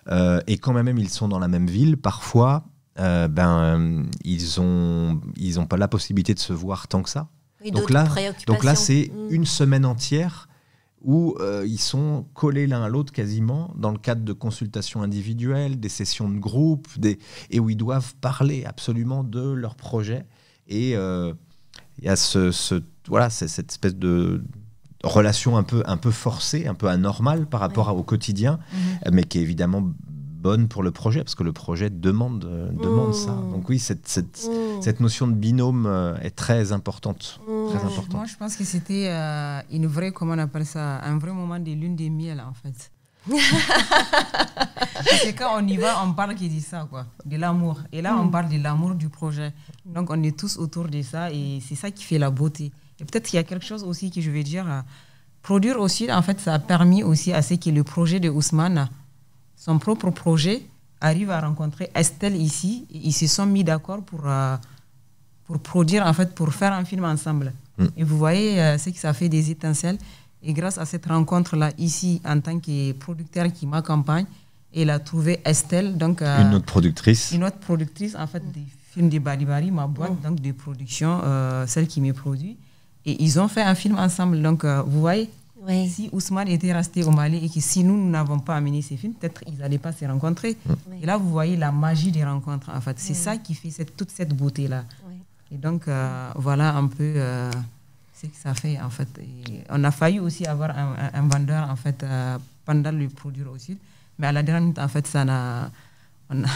Speaker 3: euh, et quand même ils sont dans la même ville, parfois euh, ben ils ont ils ont pas la possibilité de se voir tant que ça. donc là, donc là c'est mm. une semaine entière où ils sont collés l'un à l'autre quasiment dans le cadre de consultations individuelles, des sessions de groupe, des... et où ils doivent parler absolument de leur projet et euh, il y a ce, voilà, cette espèce de relation un peu, un peu forcée, un peu anormale par rapport au quotidien, mhm. mais qui est évidemment bonne pour le projet, parce que le projet demande, euh, demande ça. Mmh. Donc oui, cette, cette, mmh. cette notion de binôme euh, est mmh. très importante. Moi,
Speaker 2: je pense que c'était une vraie, comment on appelle ça, un vrai moment de lune des miel, en fait c'est quand on y va, on parle qui dit ça, quoi, de l'amour. Et là, on mm. parle de l'amour du projet. Donc, on est tous autour de ça et c'est ça qui fait la beauté. Et peut-être qu'il y a quelque chose aussi que je vais dire. Euh, produire aussi, en fait, ça a permis aussi à ce que le projet de Ousmane, son propre projet, arrive à rencontrer Estelle ici. ils se sont mis d'accord pour, euh, pour produire, en fait, pour faire un film ensemble. Mm. Et vous voyez, euh, c'est que ça fait des étincelles. Et grâce à cette rencontre-là, ici, en tant que producteur qui m'accompagne, il a trouvé Estelle, donc euh, une autre productrice, une autre productrice en fait des films de Bali ma boîte oh. donc de production, euh, celle qui me produit, et ils ont fait un film ensemble. Donc euh, vous voyez, si Ousmane était resté au Mali et que si nous n'avons pas amené ces films, peut-être ils n'allaient pas se rencontrer. Mm. Et là vous voyez la magie des rencontres en fait, c'est ça qui fait cette, toute cette beauté là. Et donc voilà un peu ce que ça fait en fait. on a failli aussi avoir un, vendeur en fait euh, pendant le produire au sud, mais à la dernière minute en fait ça a, on, a,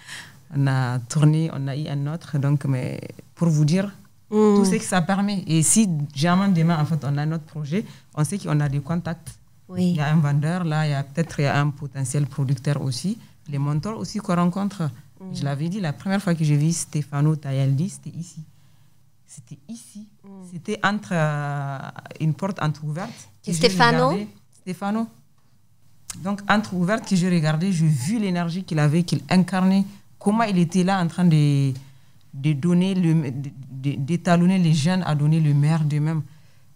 Speaker 2: on a tourné, on a eu un autre donc mais pour vous dire mmh. tout ce que ça permet. Et si jamais demain en fait on a notre projet, on sait qu'on a des contacts. Il y a un vendeur là, il y a peut-être un potentiel producteur aussi, les mentors aussi qu'on rencontre. Mmh. Je l'avais dit la première fois que j'ai vu Stefano Tayaldi, c'était ici c'était ici. Mm. C'était entre euh, une porte entrouverte. Et Stéphano Stéphano. Donc, entrouverte que je regardais, je vu l'énergie qu'il avait, qu'il incarnait, comment il était là en train de, donner, d'étalonner les jeunes à donner le meilleur d'eux-mêmes.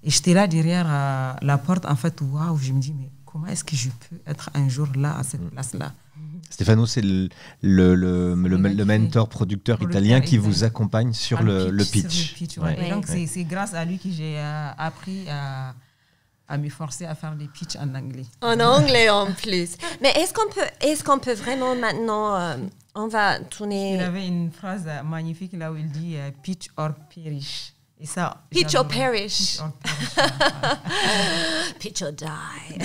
Speaker 2: Et j'étais là derrière euh, la porte, en fait, waouh, je me dis, mais comment est-ce que je peux être un jour là, à cette mm. place-là
Speaker 3: Stefano, c'est le, le, le, mentor producteur italien qui vous accompagne ah, sur le, pitch.
Speaker 2: c'est grâce à lui que j'ai euh, appris à à me forcer à faire des pitchs en anglais. En anglais
Speaker 1: en plus. Mais est-ce qu'on peut, est qu'on peut vraiment maintenant, euh, on va tourner. Il
Speaker 2: avait une phrase magnifique là où il dit euh, pitch or perish. Et Pitch or perish.
Speaker 1: Pitch or die.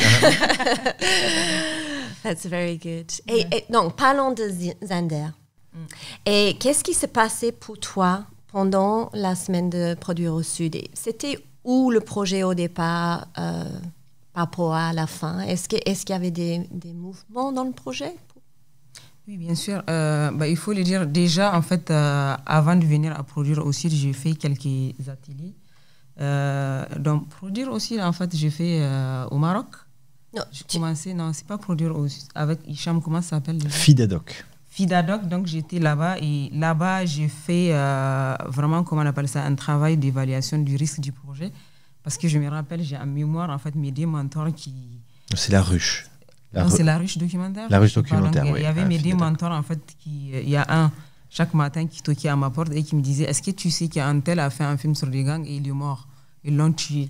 Speaker 1: That's very good. Et, donc, parlons de Zander. Mm. Et qu'est-ce qui s'est passé pour toi pendant la semaine de Produire au Sud C'était où le projet au départ euh, par rapport à la fin Est-ce qu'il y avait des, des, mouvements dans le projet
Speaker 2: oui, bien sûr. Euh, bah, il faut le dire déjà, en fait, euh, avant de venir à produire aussi, j'ai fait quelques ateliers. Euh, donc, produire aussi, en fait, j'ai fait au Maroc. Non, j'ai commencé, non, c'est pas produire aussi, avec Hicham, comment ça s'appelle Fidadoc. Fidadoc, donc j'étais là-bas et là-bas, j'ai fait vraiment, comment on appelle ça, un travail d'évaluation du risque du projet. Parce que je me rappelle, j'ai en mémoire, en fait, mes deux mentors qui. C'est la ruche
Speaker 3: c'est la ruche documentaire. La ruche documentaire, Il y avait ah, mes deux mentors, en fait,
Speaker 2: qui, euh, il y a un chaque matin qui toquait à ma porte et qui me disait Est-ce que tu sais qu'un tel a fait un film sur les gangs et il est mort Ils l'ont tué.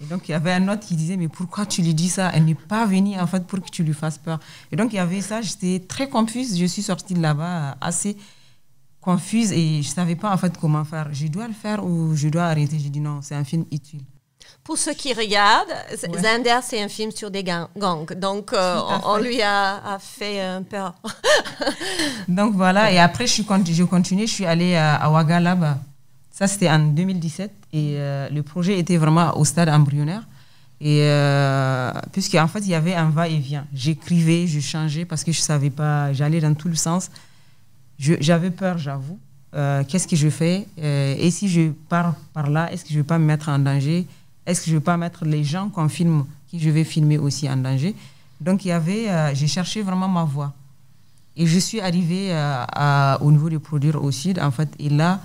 Speaker 2: Et donc, il y avait un autre qui disait Mais pourquoi tu lui dis ça Elle n'est pas venue, en fait, pour que tu lui fasses peur. Et donc, il y avait ça. J'étais très confuse. Je suis sortie de là-bas euh, assez confuse et je ne savais pas, en fait, comment faire. Je dois le faire ou je dois arrêter J'ai dit Non, c'est un film utile.
Speaker 1: Pour ceux qui regardent, Zander, c'est un film sur des gangs. Donc, euh, on, lui a, fait un peur.
Speaker 2: donc, voilà. Et après, je, suis, je continue. Je suis allée à, à Ça, c'était en 2017. Et euh, le projet était vraiment au stade embryonnaire. Et euh, puisqu'en fait, il y avait un va-et-vient. J'écrivais, je changeais parce que je ne savais pas. J'allais dans tout le sens. J'avais peur, j'avoue. Qu'est-ce que je fais Et si je pars par là, est-ce que je ne vais pas me mettre en danger est-ce que je ne vais pas mettre les gens qu'on filme, qui je vais filmer aussi en danger Donc, il y avait, euh, j'ai cherché vraiment ma voie. Et je suis arrivée euh, à, au niveau de produire au sud, en fait. Et là,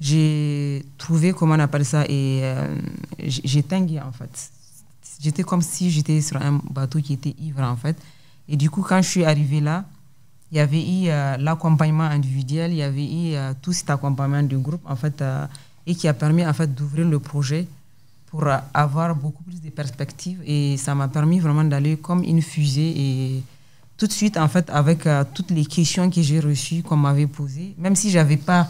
Speaker 2: j'ai trouvé, comment on appelle ça, et euh, j'ai tingué, en fait. J'étais comme si j'étais sur un bateau qui était ivre, en fait. Et du coup, quand je suis arrivée là, il y avait eu l'accompagnement individuel, il y avait eu tout cet accompagnement du groupe, en fait, et qui a permis, en fait, d'ouvrir le projet pour euh, avoir beaucoup plus de perspectives et ça m'a permis vraiment d'aller comme une fusée et tout de suite en fait avec euh, toutes les questions que j'ai reçues qu'on m'avait posées, même si j'avais pas,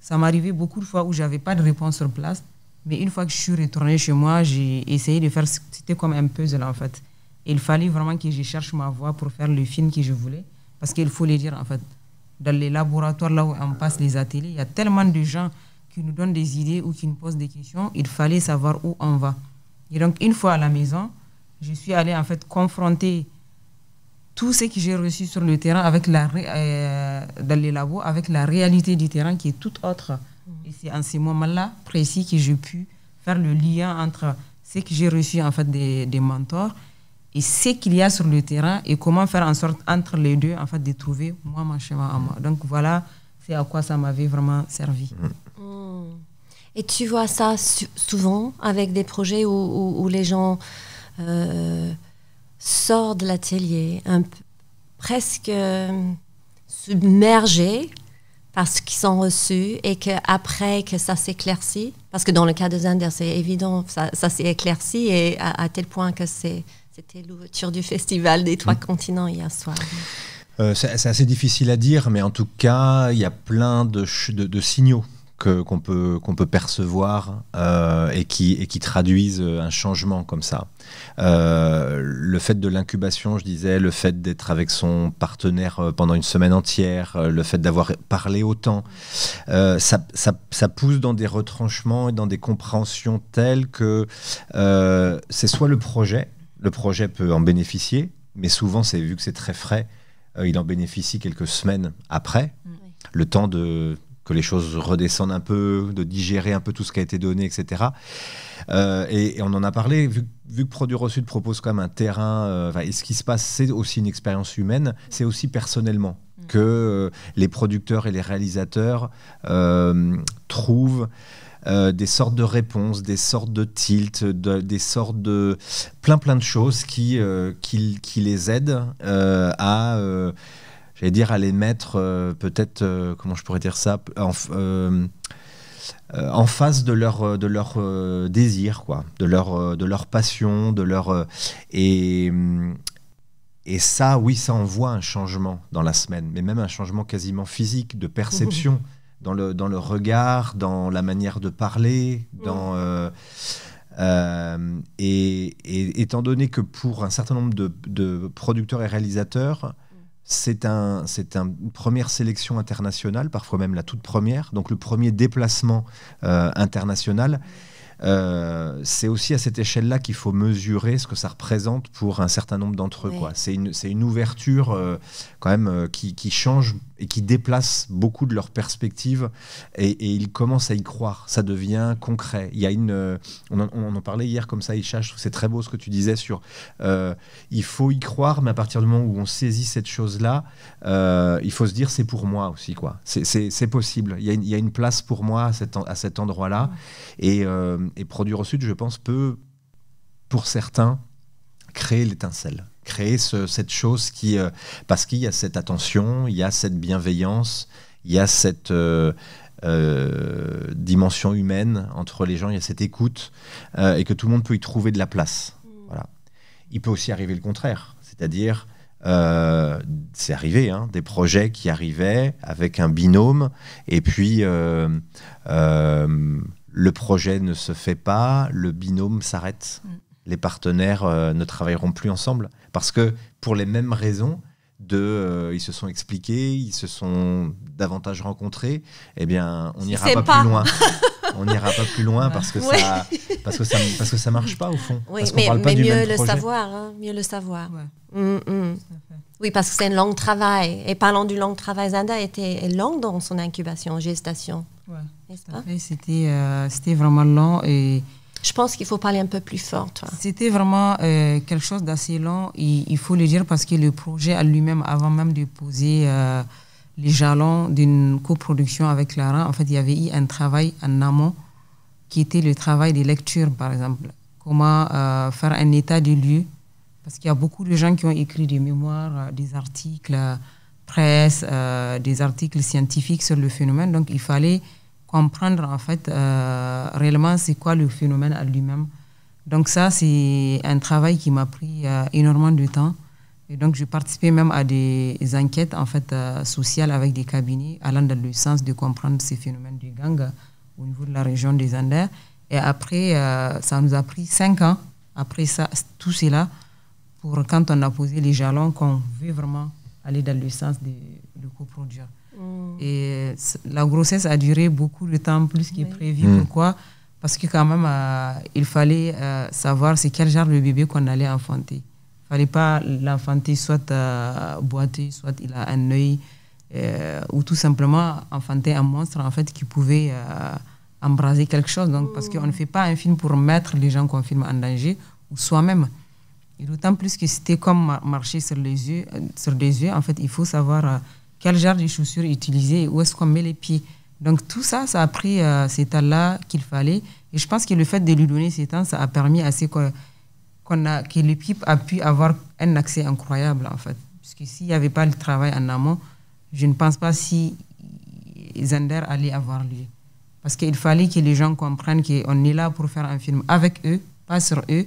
Speaker 2: ça m'arrivait beaucoup de fois où j'avais pas de réponse sur place, mais une fois que je suis retournée chez moi, j'ai essayé de faire, c'était comme un puzzle en fait. il fallait vraiment que je cherche ma voie pour faire le film que je voulais, parce qu'il faut le dire en fait, dans les laboratoires là où on passe les ateliers, il y a tellement de gens qui nous donne des idées ou qui nous posent des questions, il fallait savoir où on va. Et donc, une fois à la maison, je suis allée en fait confronter tout ce que j'ai reçu sur le terrain avec la, euh, dans les labos avec la réalité du terrain qui est toute autre. Mm-hmm. Et c'est en ces moments-là précis que j'ai pu faire le lien entre ce que j'ai reçu en fait des, des mentors et ce qu'il y a sur le terrain et comment faire en sorte entre les deux en fait de trouver moi mon chemin à moi. Mm-hmm. Donc voilà, c'est à quoi ça m'avait vraiment servi. Mm-hmm. Mm.
Speaker 1: Et tu vois ça souvent avec des projets où, les gens euh, sortent de l'atelier presque euh, submergés par ce qu'ils ont reçu et qu'après que ça s'éclaircit, parce que dans le cas de Zander, c'est évident, ça, ça s'est éclairci et à, tel point que c'était l'ouverture du festival des trois mm. continents hier soir.
Speaker 3: Euh, c'est assez difficile à dire, mais en tout cas, il y a plein de, de signaux qu'on peut, qu'on peut percevoir euh, et, qui, et qui traduisent un changement comme ça. Euh, le fait de l'incubation, je disais, le fait d'être avec son partenaire euh, pendant une semaine entière, le fait d'avoir parlé autant, ça, pousse dans des retranchements et dans des compréhensions telles que c'est soit le projet, le projet peut en bénéficier, mais souvent, c'est vu que c'est très frais, il en bénéficie quelques semaines après, mm. le temps de que les choses redescendent un peu, de digérer un peu tout ce qui a été donné, etc. Euh, et, on en a parlé, vu, que Produit Reçu propose quand même un terrain, euh, et ce qui se passe, c'est aussi une expérience humaine, c'est aussi personnellement mm. que euh, les producteurs et les réalisateurs trouvent des sortes de réponses, des sortes de tilts, des sortes de plein plein de choses qui, qui les aident à j'allais dire, à les mettre euh, peut-être, euh, comment je pourrais dire ça, en, euh, en face de leur, de leur désir, quoi, de leur, de leur passion, de leur. et. Mm, et ça, oui, ça envoie un changement dans la semaine, mais même un changement quasiment physique, de perception, dans, le, dans le regard, dans la manière de parler. Dans, et, et, étant donné que pour un certain nombre de, de producteurs et réalisateurs, c'est un, une première sélection internationale, parfois même la toute première, donc le premier déplacement euh, international. Euh, c'est aussi à cette échelle-là qu'il faut mesurer ce que ça représente pour un certain nombre d'entre eux. C'est une, ouverture euh, quand même qui, qui, change et qui déplacent beaucoup de leurs perspectives et, ils commencent à y croire. Ça devient concret. Il y a une, euh, on, en, parlait hier comme ça, Isha, je trouve c'est très beau ce que tu disais sur euh, il faut y croire, mais à partir du moment où on saisit cette chose-là, euh, il faut se dire c'est pour moi aussi. quoi. C'est possible. Il y, a une, place pour moi à cet, endroit-là. Et, et Produire au Sud, je pense, peut, pour certains, créer l'étincelle créer cette chose qui, euh, parce qu'il y a cette attention, il y a cette bienveillance, il y a cette euh, euh, dimension humaine entre les gens, il y a cette écoute, et que tout le monde peut y trouver de la place. Voilà. Il peut aussi arriver le contraire, c'est-à-dire c'est arrivé, hein, des projets qui arrivaient avec un binôme, et puis le projet ne se fait pas, le binôme s'arrête. Mm les partenaires euh, ne travailleront plus ensemble. Parce que pour les mêmes raisons, de, euh, ils se sont expliqués, ils se sont davantage rencontrés, eh bien, on n'ira pas, plus loin. on n'ira pas plus loin parce que, ça, parce, que parce que ça marche pas au fond. Oui, mais, parle pas hein, mieux, le
Speaker 1: savoir, mieux le savoir, Oui, parce que c'est un long travail. Et parlant du long travail, Zanda était longue dans son incubation, gestation. Ouais,
Speaker 2: euh, C'était vraiment long et je pense qu'il faut parler un peu plus fort. C'était vraiment euh, quelque chose d'assez long, il faut le dire, parce que le projet à lui-même, avant même de poser euh, les jalons d'une coproduction avec Lara, en fait, il y avait eu un travail en amont qui était le travail des lectures, par exemple. Comment euh, faire un état des lieux, parce qu'il y a beaucoup de gens qui ont écrit des mémoires, des articles presse, des articles scientifiques sur le phénomène, donc il fallait comprendre en fait euh, réellement c'est quoi le phénomène à lui-même. Donc ça, c'est un travail qui m'a pris euh, énormément de temps. Et donc, j'ai participé même à des enquêtes en fait euh, sociales avec des cabinets allant dans le sens de comprendre ces phénomènes du gang au niveau de la région des Andes. Et après, ça nous a pris cinq ans, après ça, tout cela, pour quand on a posé les jalons, qu'on veut vraiment aller dans le sens de, de coproduire. Mm. Et la grossesse a duré beaucoup de temps, plus qu'il est prévu. Pourquoi mm. Parce que quand même, euh, il fallait euh, savoir c'est quel genre de bébé qu'on allait enfanter. Il ne fallait pas l'enfanter soit euh, boité, soit il a un œil, ou tout simplement enfanter un monstre en fait qui pouvait embraser quelque chose. Donc, Parce qu'on ne mm. fait pas un film pour mettre les gens qu'on filme en danger, ou soi-même. Et d'autant plus que c'était comme marcher sur les yeux. Sur des yeux, en fait, il faut savoir quel genre de chaussures utiliser, où est-ce qu'on met les pieds. Donc tout ça, ça a pris euh, cet ces temps-là qu'il fallait. Et je pense que le fait de lui donner ces temps, ça a permis à ce qu'on a, que l'équipe a pu avoir un accès incroyable, en fait. Parce que s'il n'y avait pas le travail en amont, je ne pense pas si Zander allait avoir lieu. Parce qu'il fallait que les gens comprennent qu'on est là pour faire un film avec eux, pas sur eux,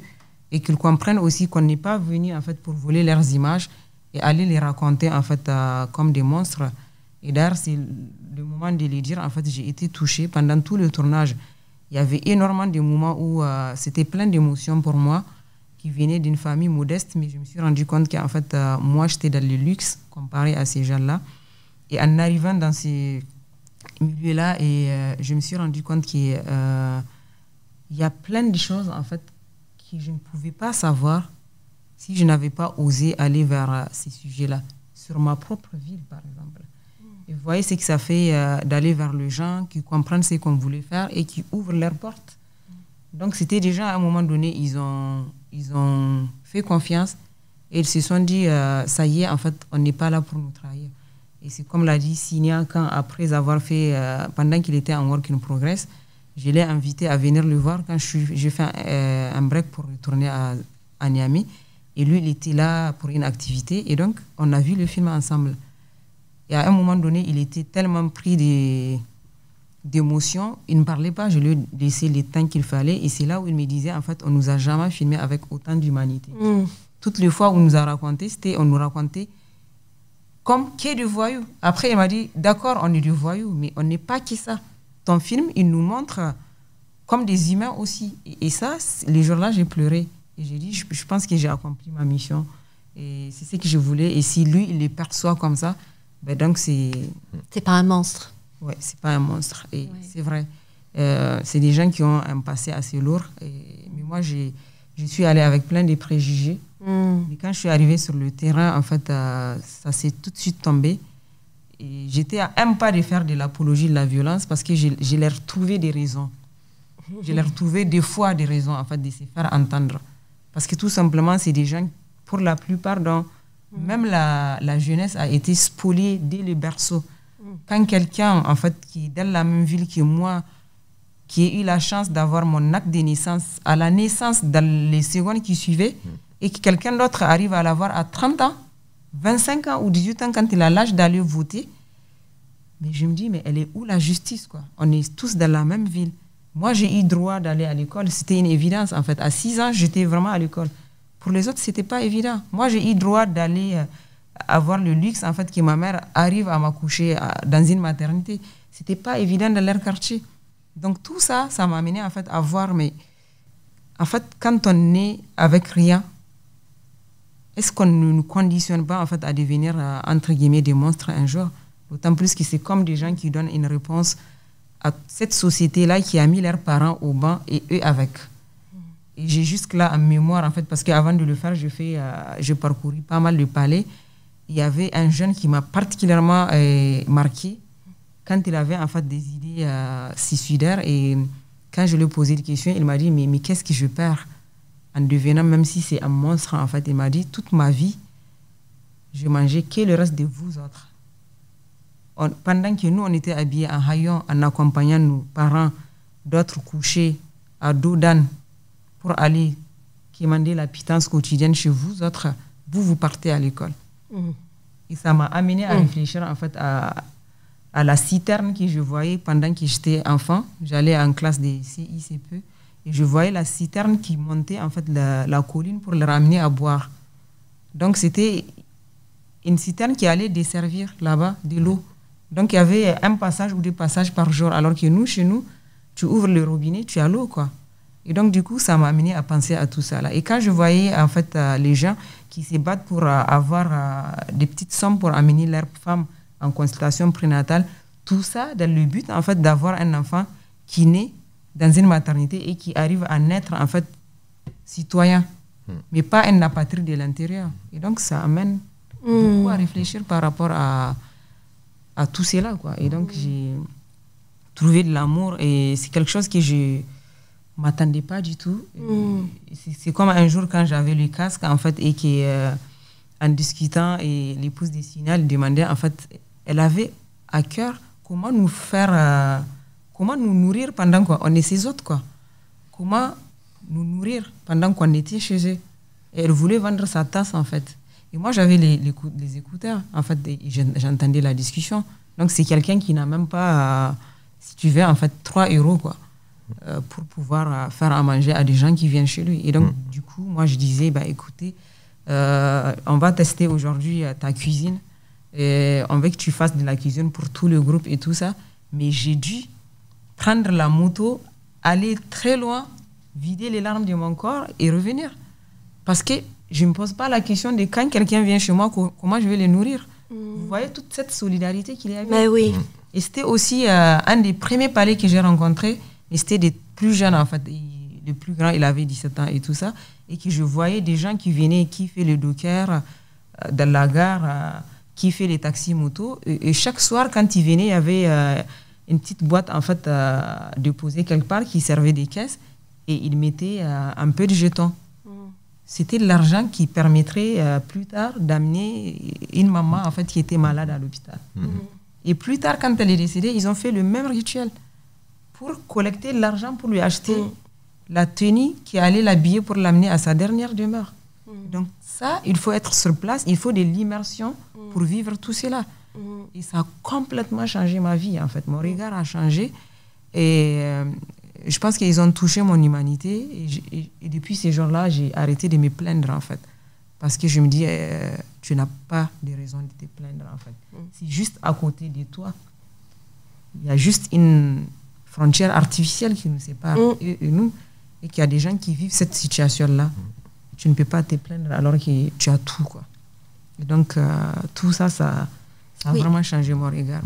Speaker 2: et qu'ils comprennent aussi qu'on n'est pas venu en fait pour voler leurs images, et aller les raconter en fait euh, comme des monstres. Et d'ailleurs, c'est le moment de les dire. En fait, j'ai été touchée pendant tout le tournage. Il y avait énormément de moments où euh, c'était plein d'émotions pour moi, qui venaient d'une famille modeste, mais je me suis rendu compte qu'en fait, euh, moi, j'étais dans le luxe comparé à ces gens-là. Et en arrivant dans ces milieux-là, et je me suis rendu compte qu'il y a plein de choses en fait que je ne pouvais pas savoir si je n'avais pas osé aller vers euh, ces sujets-là, sur ma propre ville, par exemple. vous voyez ce que ça fait euh, d'aller vers les gens qui comprennent ce qu'on voulait faire et qui ouvrent leurs portes. Donc c'était déjà à un moment donné, ils ont, ils ont fait confiance et ils se sont dit, euh, ça y est, en fait, on n'est pas là pour nous trahir. Et c'est comme l'a dit Sina, quand après avoir fait, pendant qu'il était en Work in Progress, je l'ai invité à venir le voir quand j'ai fait un break pour retourner à, à Niamey. Et lui, il était là pour une activité. Et donc, on a vu le film ensemble. Et à un moment donné, il était tellement pris d'émotions, il ne parlait pas. Je lui laissé le temps qu'il fallait. Et c'est là où il me disait, en fait, on ne nous a jamais filmé avec autant d'humanité. Mm. Toutes les fois où on nous a raconté, c'était, on nous racontait comme qu'est du voyou. Après, il m'a dit, d'accord, on est du voyou, mais on n'est pas qui ça. Ton film, il nous montre comme des humains aussi. et ça, les jours-là, j'ai pleuré. Et j'ai dit, je, pense que j'ai accompli ma mission. Et c'est ce que je voulais. Et si lui, il les perçoit comme ça, ben donc c'est. C'est pas un monstre. Ouais, c'est pas un monstre. Et c'est vrai. Euh, c'est des gens qui ont un passé assez lourd. Et, mais moi, j'ai, je suis allée avec plein de préjugés. Hmm. Mais quand je suis arrivée sur le terrain, en fait, euh, ça s'est tout de suite tombé. Et j'étais à un pas de faire de l'apologie de la violence parce que j'ai je leur des raisons. Je leur trouvé des fois des raisons, en fait, de se faire entendre. Parce que tout simplement, c'est des gens, pour la plupart, dont mm. même la, jeunesse a été spoliée dès le berceau. Mm. Quand quelqu'un, en fait, qui est dans la même ville que moi, qui a eu la chance d'avoir mon acte de naissance à la naissance dans les secondes qui suivaient, mm. et que quelqu'un d'autre arrive à l'avoir à 30 ans, 25 ans ou 18 ans quand il a l'âge d'aller voter, mais je me dis, mais elle est où la justice quoi On est tous dans la même ville. Moi, j'ai eu droit d'aller à l'école. C'était une évidence, en fait. À 6 ans, j'étais vraiment à l'école. Pour les autres, ce c'était pas évident. Moi, j'ai eu droit d'aller euh, avoir le luxe, en fait, que ma mère arrive à m'accoucher dans une maternité. C'était pas évident dans leur quartier. Donc, tout ça, ça m'a amené, en fait, à voir, mais en fait, quand on est avec rien, est-ce qu'on ne nous conditionne pas, en fait, à devenir, euh, entre guillemets, des monstres un jour D'autant plus que c'est comme des gens qui donnent une réponse à cette société-là qui a mis leurs parents au banc et eux avec. Et j'ai juste là en mémoire, en fait, parce qu'avant de le faire, je, fais, euh, je parcouris pas mal de palais. Il y avait un jeune qui m'a particulièrement euh, marqué quand il avait en fait des idées euh, suicidaires. Et quand je lui ai posé des questions, il m'a dit Mais, mais qu'est-ce que je perds en devenant, même si c'est un monstre, en fait Il m'a dit Toute ma vie, je mangeais que le reste de vous autres pendant que nous, on était habillés en haillons, en accompagnant nos parents, d'autres couchés à Dodan pour aller demander la pitance quotidienne chez vous autres, vous, vous partez à l'école. Mm. Et ça m'a amené à mm. réfléchir en fait à, la citerne que je voyais pendant que j'étais enfant. J'allais en classe des CICP et je voyais la citerne qui montait en fait la, la colline pour le ramener à boire. Donc c'était une citerne qui allait desservir là-bas de l'eau. Donc il y avait un passage ou deux passages par jour, alors que nous, chez nous, tu ouvres le robinet, tu as l'eau, quoi. Et donc du coup, ça m'a amené à penser à tout ça là. Et quand je voyais en fait euh, les gens qui se battent pour euh, avoir euh, des petites sommes pour amener leurs femmes en consultation prénatale, tout ça dans le but en fait d'avoir un enfant qui naît dans une maternité et qui arrive à naître en fait citoyen, hmm. mais pas un apatride de l'intérieur. Et donc ça amène beaucoup à hmm. réfléchir par rapport à à tout cela. Quoi. Et donc, j'ai trouvé de l'amour et c'est quelque chose que je m'attendais pas du tout. Mm. C'est comme un jour quand j'avais le casque, en fait, et qui euh, en discutant, et l'épouse des signal demandait, en fait, elle avait à cœur comment nous faire, euh, comment nous nourrir pendant quoi on est ses autres, quoi. Comment nous nourrir pendant qu'on était chez eux. elle voulait vendre sa tasse, en fait. Et moi, j'avais les, écouteurs. En fait, j'entendais la discussion. Donc, c'est quelqu'un qui n'a même pas, euh, si tu veux, en fait, 3 euros, quoi, euh, pour pouvoir euh, faire à manger à des gens qui viennent chez lui. Et donc, mm. du coup, moi, je disais, bah, écoutez, on va tester aujourd'hui ta cuisine. Et on veut que tu fasses de la cuisine pour tout le groupe et tout ça. Mais j'ai dû prendre la moto, aller très loin, vider les larmes de mon corps et revenir. Parce que je ne me pose pas la question de quand quelqu'un vient chez moi, comment je vais le nourrir. Mm. Vous voyez toute cette solidarité qu'il y avait. Mais oui. Mm. Et c'était aussi euh, un des premiers palais que j'ai rencontré Et c'était des plus jeunes, en fait. le plus grand, il avait 17 ans et tout ça. Et que je voyais des gens qui venaient qui faisaient le docker euh, dans la gare, euh, qui faisaient les taxis motos Et, chaque soir, quand ils venaient, il y avait une petite boîte, en fait, déposée quelque part qui servait des caisses. Et ils mettaient un peu de jetons c'était l'argent qui permettrait euh, plus tard d'amener une maman en fait qui était malade à l'hôpital. Mhm. Mhm. Et plus tard, quand elle est décédée, ils ont fait le même rituel pour collecter l'argent pour lui acheter mhm. la tenue qui allait l'habiller pour l'amener à sa dernière demeure. Donc ça, il faut être sur place, il faut de l'immersion pour vivre tout cela. Et ça a complètement changé ma vie en fait. Mon regard a changé. Et euh, je pense qu'ils ont touché mon humanité. Et, et, depuis ces jours-là, j'ai arrêté de me plaindre, en fait. Parce que je me dis, euh, tu n'as pas de raison de te plaindre, en fait. Mm. C'est juste à côté de toi. Il y a juste une frontière artificielle qui nous sépare, mm. et, nous, et qu'il y a des gens qui vivent cette situation-là. Mm. Tu ne peux pas te plaindre alors que tu as tout, quoi. Et donc, euh, tout ça, ça, a vraiment changé mon regard.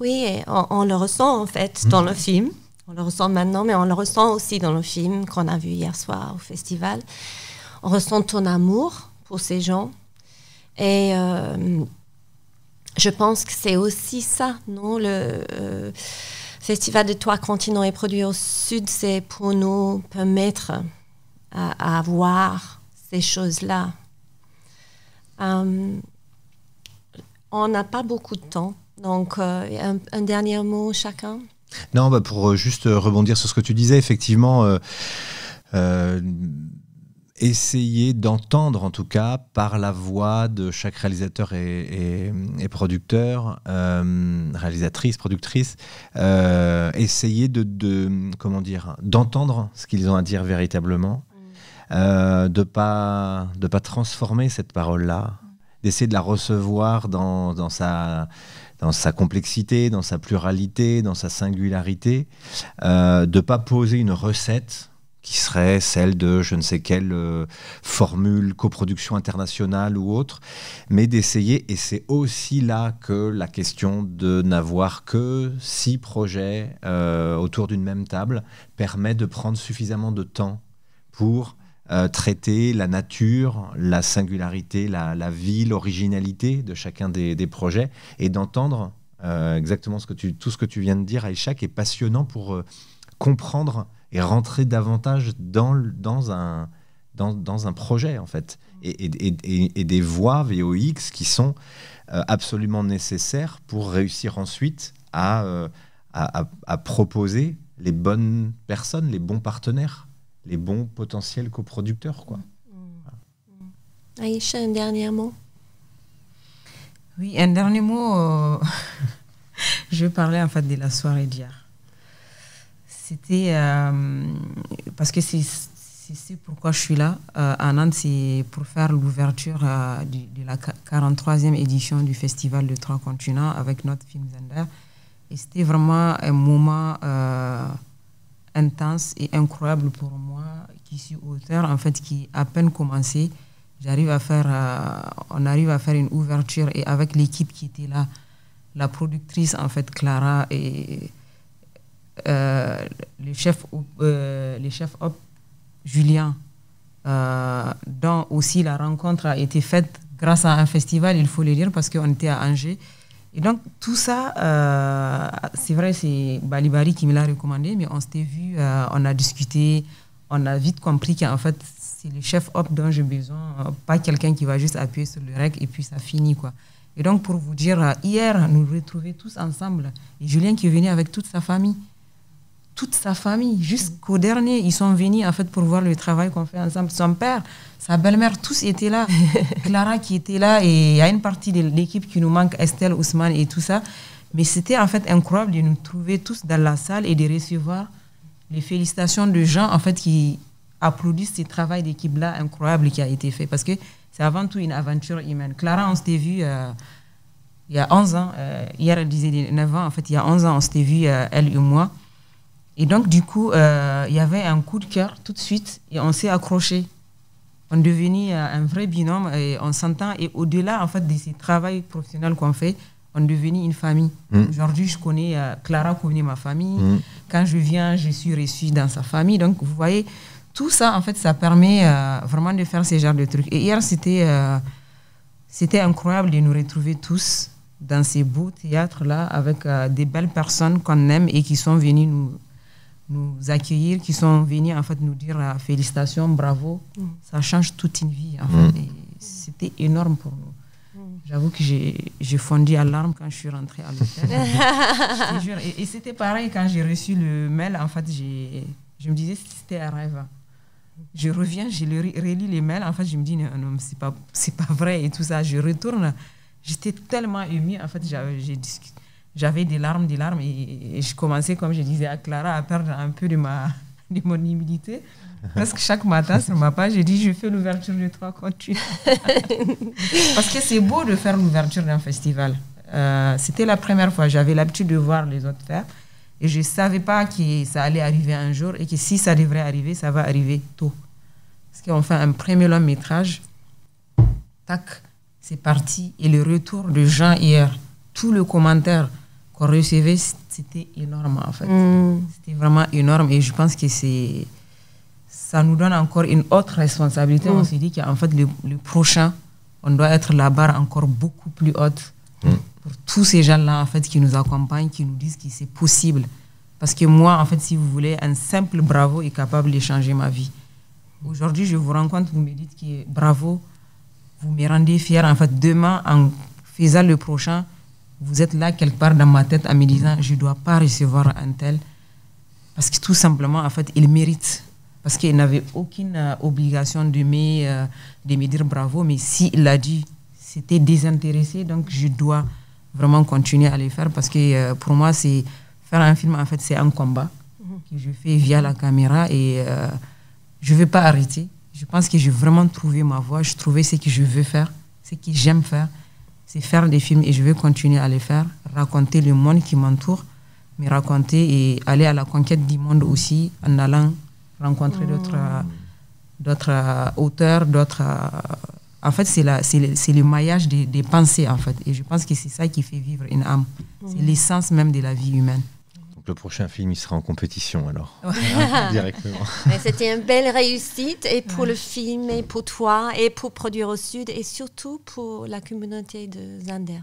Speaker 1: Oui, on, le ressent, en fait, dans le film. On le ressent maintenant, mais on le ressent aussi dans le film qu'on a vu hier soir au festival. On ressent ton amour pour ces gens. Et euh, je pense que c'est aussi ça, non Le euh, Festival de Trois Continents et produit au Sud, c'est pour nous permettre à, ces choses-là. Euh, on n'a pas beaucoup de temps, donc un dernier mot chacun.
Speaker 3: Non, bah pour euh, juste euh, rebondir sur ce que tu disais, effectivement, euh, essayer d'entendre, en tout cas, par la voix de chaque réalisateur et, producteur, réalisatrice, productrice, essayer de, de, comment dire, d'entendre ce qu'ils ont à dire véritablement, mm. de pas de pas transformer cette parole là, mm. d'essayer de la recevoir dans, dans sa dans sa complexité, dans sa pluralité, dans sa singularité, euh, de ne pas poser une recette qui serait celle de je ne sais quelle euh, formule, coproduction internationale ou autre, mais d'essayer, et c'est aussi là que la question de n'avoir que six projets euh, autour d'une même table permet de prendre suffisamment de temps pour euh, traiter la nature, la singularité, la, vie, l'originalité de chacun des, projets et d'entendre euh, exactement ce que tu, tout ce que tu viens de dire, à échec est passionnant pour euh, comprendre et rentrer davantage dans, un, dans, un projet, en fait. Et, des voix VOX qui sont absolument nécessaires pour réussir ensuite à proposer les bonnes personnes, les bons partenaires bons potentiels coproducteurs. Quoi.
Speaker 1: Mm. Aïcha, un dernier mot
Speaker 2: Oui, un dernier mot. Euh, je parlais en fait de la soirée d'hier. C'était euh, parce que c'est c'est pourquoi je suis là. à euh, Nantes, c'est pour faire l'ouverture de la 43e édition du Festival de Trois Continents avec notre film Zender. Et c'était vraiment un moment intense et incroyable pour moi, qui suis auteur, en fait, qui à peine commencé. J'arrive à faire, euh, on arrive à faire une ouverture et avec l'équipe qui était là, la productrice en fait Clara et euh, le chef euh, le chef Julien, euh, dont aussi la rencontre a été faite grâce à un festival, il faut le dire, parce qu'on était à Angers. Et donc, tout ça, euh, c'est vrai, c'est Balibari qui me l'a recommandé, mais on s'était vu, euh, on a discuté, on a vite compris qu'en fait, c'est le chef op dont j'ai besoin, euh, pas quelqu'un qui va juste appuyer sur le rec et puis ça finit, quoi. Et donc, pour vous dire, hier, nous nous retrouvons tous ensemble. Et Julien qui est venu avec toute sa famille toute sa famille, jusqu'au mm. dernier. Ils sont venus en fait pour voir le travail qu'on fait ensemble. Son père, sa belle-mère, tous étaient là. Clara qui était là et il y a une partie de l'équipe qui nous manque, Estelle, Ousmane et tout ça. Mais c'était en fait incroyable de nous trouver tous dans la salle et de recevoir les félicitations de gens en fait qui applaudissent ce travail d'équipe-là incroyable qui a été fait. Parce que c'est avant tout une aventure humaine. Clara, on s'était vu... Euh, il y a 11 ans, euh, hier elle disait 9 ans, en fait il y a 11 ans on s'était vu, euh, elle et moi, et donc, du coup, euh, il y avait un coup de cœur tout de suite et on s'est accroché. On est euh, un vrai binôme et on s'entend. Et au-delà, en fait, de ce travail professionnel qu'on fait, on devenait une famille. Mm. Aujourd'hui, je connais euh, Clara, qui est ma famille. Mm. Quand je viens, je suis reçue dans sa famille. Donc, vous voyez, tout ça, en fait, ça permet vraiment de faire ce genre de trucs. Et hier, c'était c'était incroyable de nous retrouver tous dans ces beaux théâtres-là avec des belles personnes qu'on aime et qui sont venues nous nous accueillir, qui sont venus en fait nous dire félicitations, bravo. Mm. Ça change toute une vie. En mm. c'était énorme pour nous. J'avoue que j'ai fondu à larmes quand je suis rentrée à l'hôtel. et, c'était pareil quand j'ai reçu le mail. En fait, je me disais c'était un rêve. Je reviens, je le, relis les mails. En fait, je me dis non, mais c'est pas, pas vrai et tout ça. Je retourne. J'étais tellement émue. En fait, j'ai discuté j'avais des larmes, des larmes, et, je commençais, comme je disais à Clara, à perdre un peu de, ma, de mon humilité. Parce que chaque matin sur ma page, j'ai dit je fais l'ouverture de trois tu... » Parce que c'est beau de faire l'ouverture d'un festival. Euh, c'était la première fois, j'avais l'habitude de voir les autres faire. Et je ne savais pas que ça allait arriver un jour et que si ça devrait arriver, ça va arriver tôt. Parce qu'on fait un premier long métrage, tac, c'est parti. Et le retour de Jean hier, tout le commentaire, qu'on recevait, c'était énorme en fait. Mm. C'était vraiment énorme et je pense que c'est ça nous donne encore une autre responsabilité. On mm. se dit qu'en fait, le, prochain, on doit être la barre encore beaucoup plus haute mm. pour tous ces gens-là en fait qui nous accompagnent, qui nous disent que c'est possible. Parce que moi, en fait, si vous voulez, un simple bravo est capable de changer ma vie. Aujourd'hui, je vous rencontre, vous me dites que bravo, vous me rendez fier. En fait, demain, en faisant le prochain, vous êtes là quelque part dans ma tête en me disant je ne dois pas recevoir un tel parce que tout simplement en fait il mérite parce qu'il n'avait aucune euh, obligation de me, euh, de me dire bravo mais s'il a l'a dit c'était désintéressé donc je dois vraiment continuer à le faire parce que euh, pour moi c'est faire un film en fait c'est un combat mhm. que je fais via la caméra et je ne vais pas arrêter je pense que j'ai vraiment trouvé ma voie je trouvais ce que je veux faire ce que j'aime faire c'est faire des films et je vais continuer à les faire, raconter le monde qui m'entoure, me raconter et aller à la conquête du monde aussi en allant rencontrer oh. d'autres euh, d'autres euh, auteurs, d'autres... Euh, en fait, c'est le, le maillage des, pensées, en fait. Et je pense que c'est ça qui fait vivre une âme. C'est mm. l'essence même de la vie humaine.
Speaker 3: Donc le prochain film, il sera en compétition alors. Ouais. Hein, directement.
Speaker 1: C'était une belle réussite et pour le film, et pour toi, et pour Produire au Sud, et surtout pour la communauté de Zander.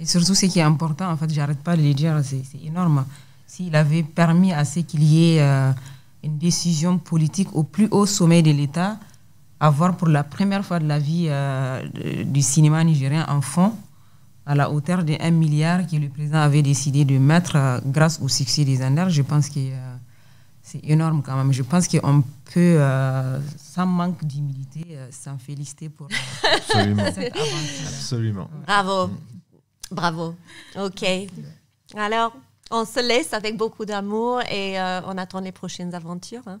Speaker 2: Et surtout, ce qui est important, en fait, j'arrête pas de le dire, c'est énorme. S'il avait permis à ce qu'il y ait euh, une décision politique au plus haut sommet de l'État, avoir pour la première fois de la vie euh, du cinéma nigérien un fond à la hauteur de 1 milliard que le président avait décidé de mettre euh, grâce au succès des Anders. Je pense que euh, c'est énorme quand même. Je pense qu'on peut, euh, sans manque d'humilité, s'en féliciter pour Absolument. cette aventure. Absolument. Bravo. Mm.
Speaker 1: Bravo. OK. Alors, on se laisse avec beaucoup d'amour et on attend les prochaines aventures. Hein.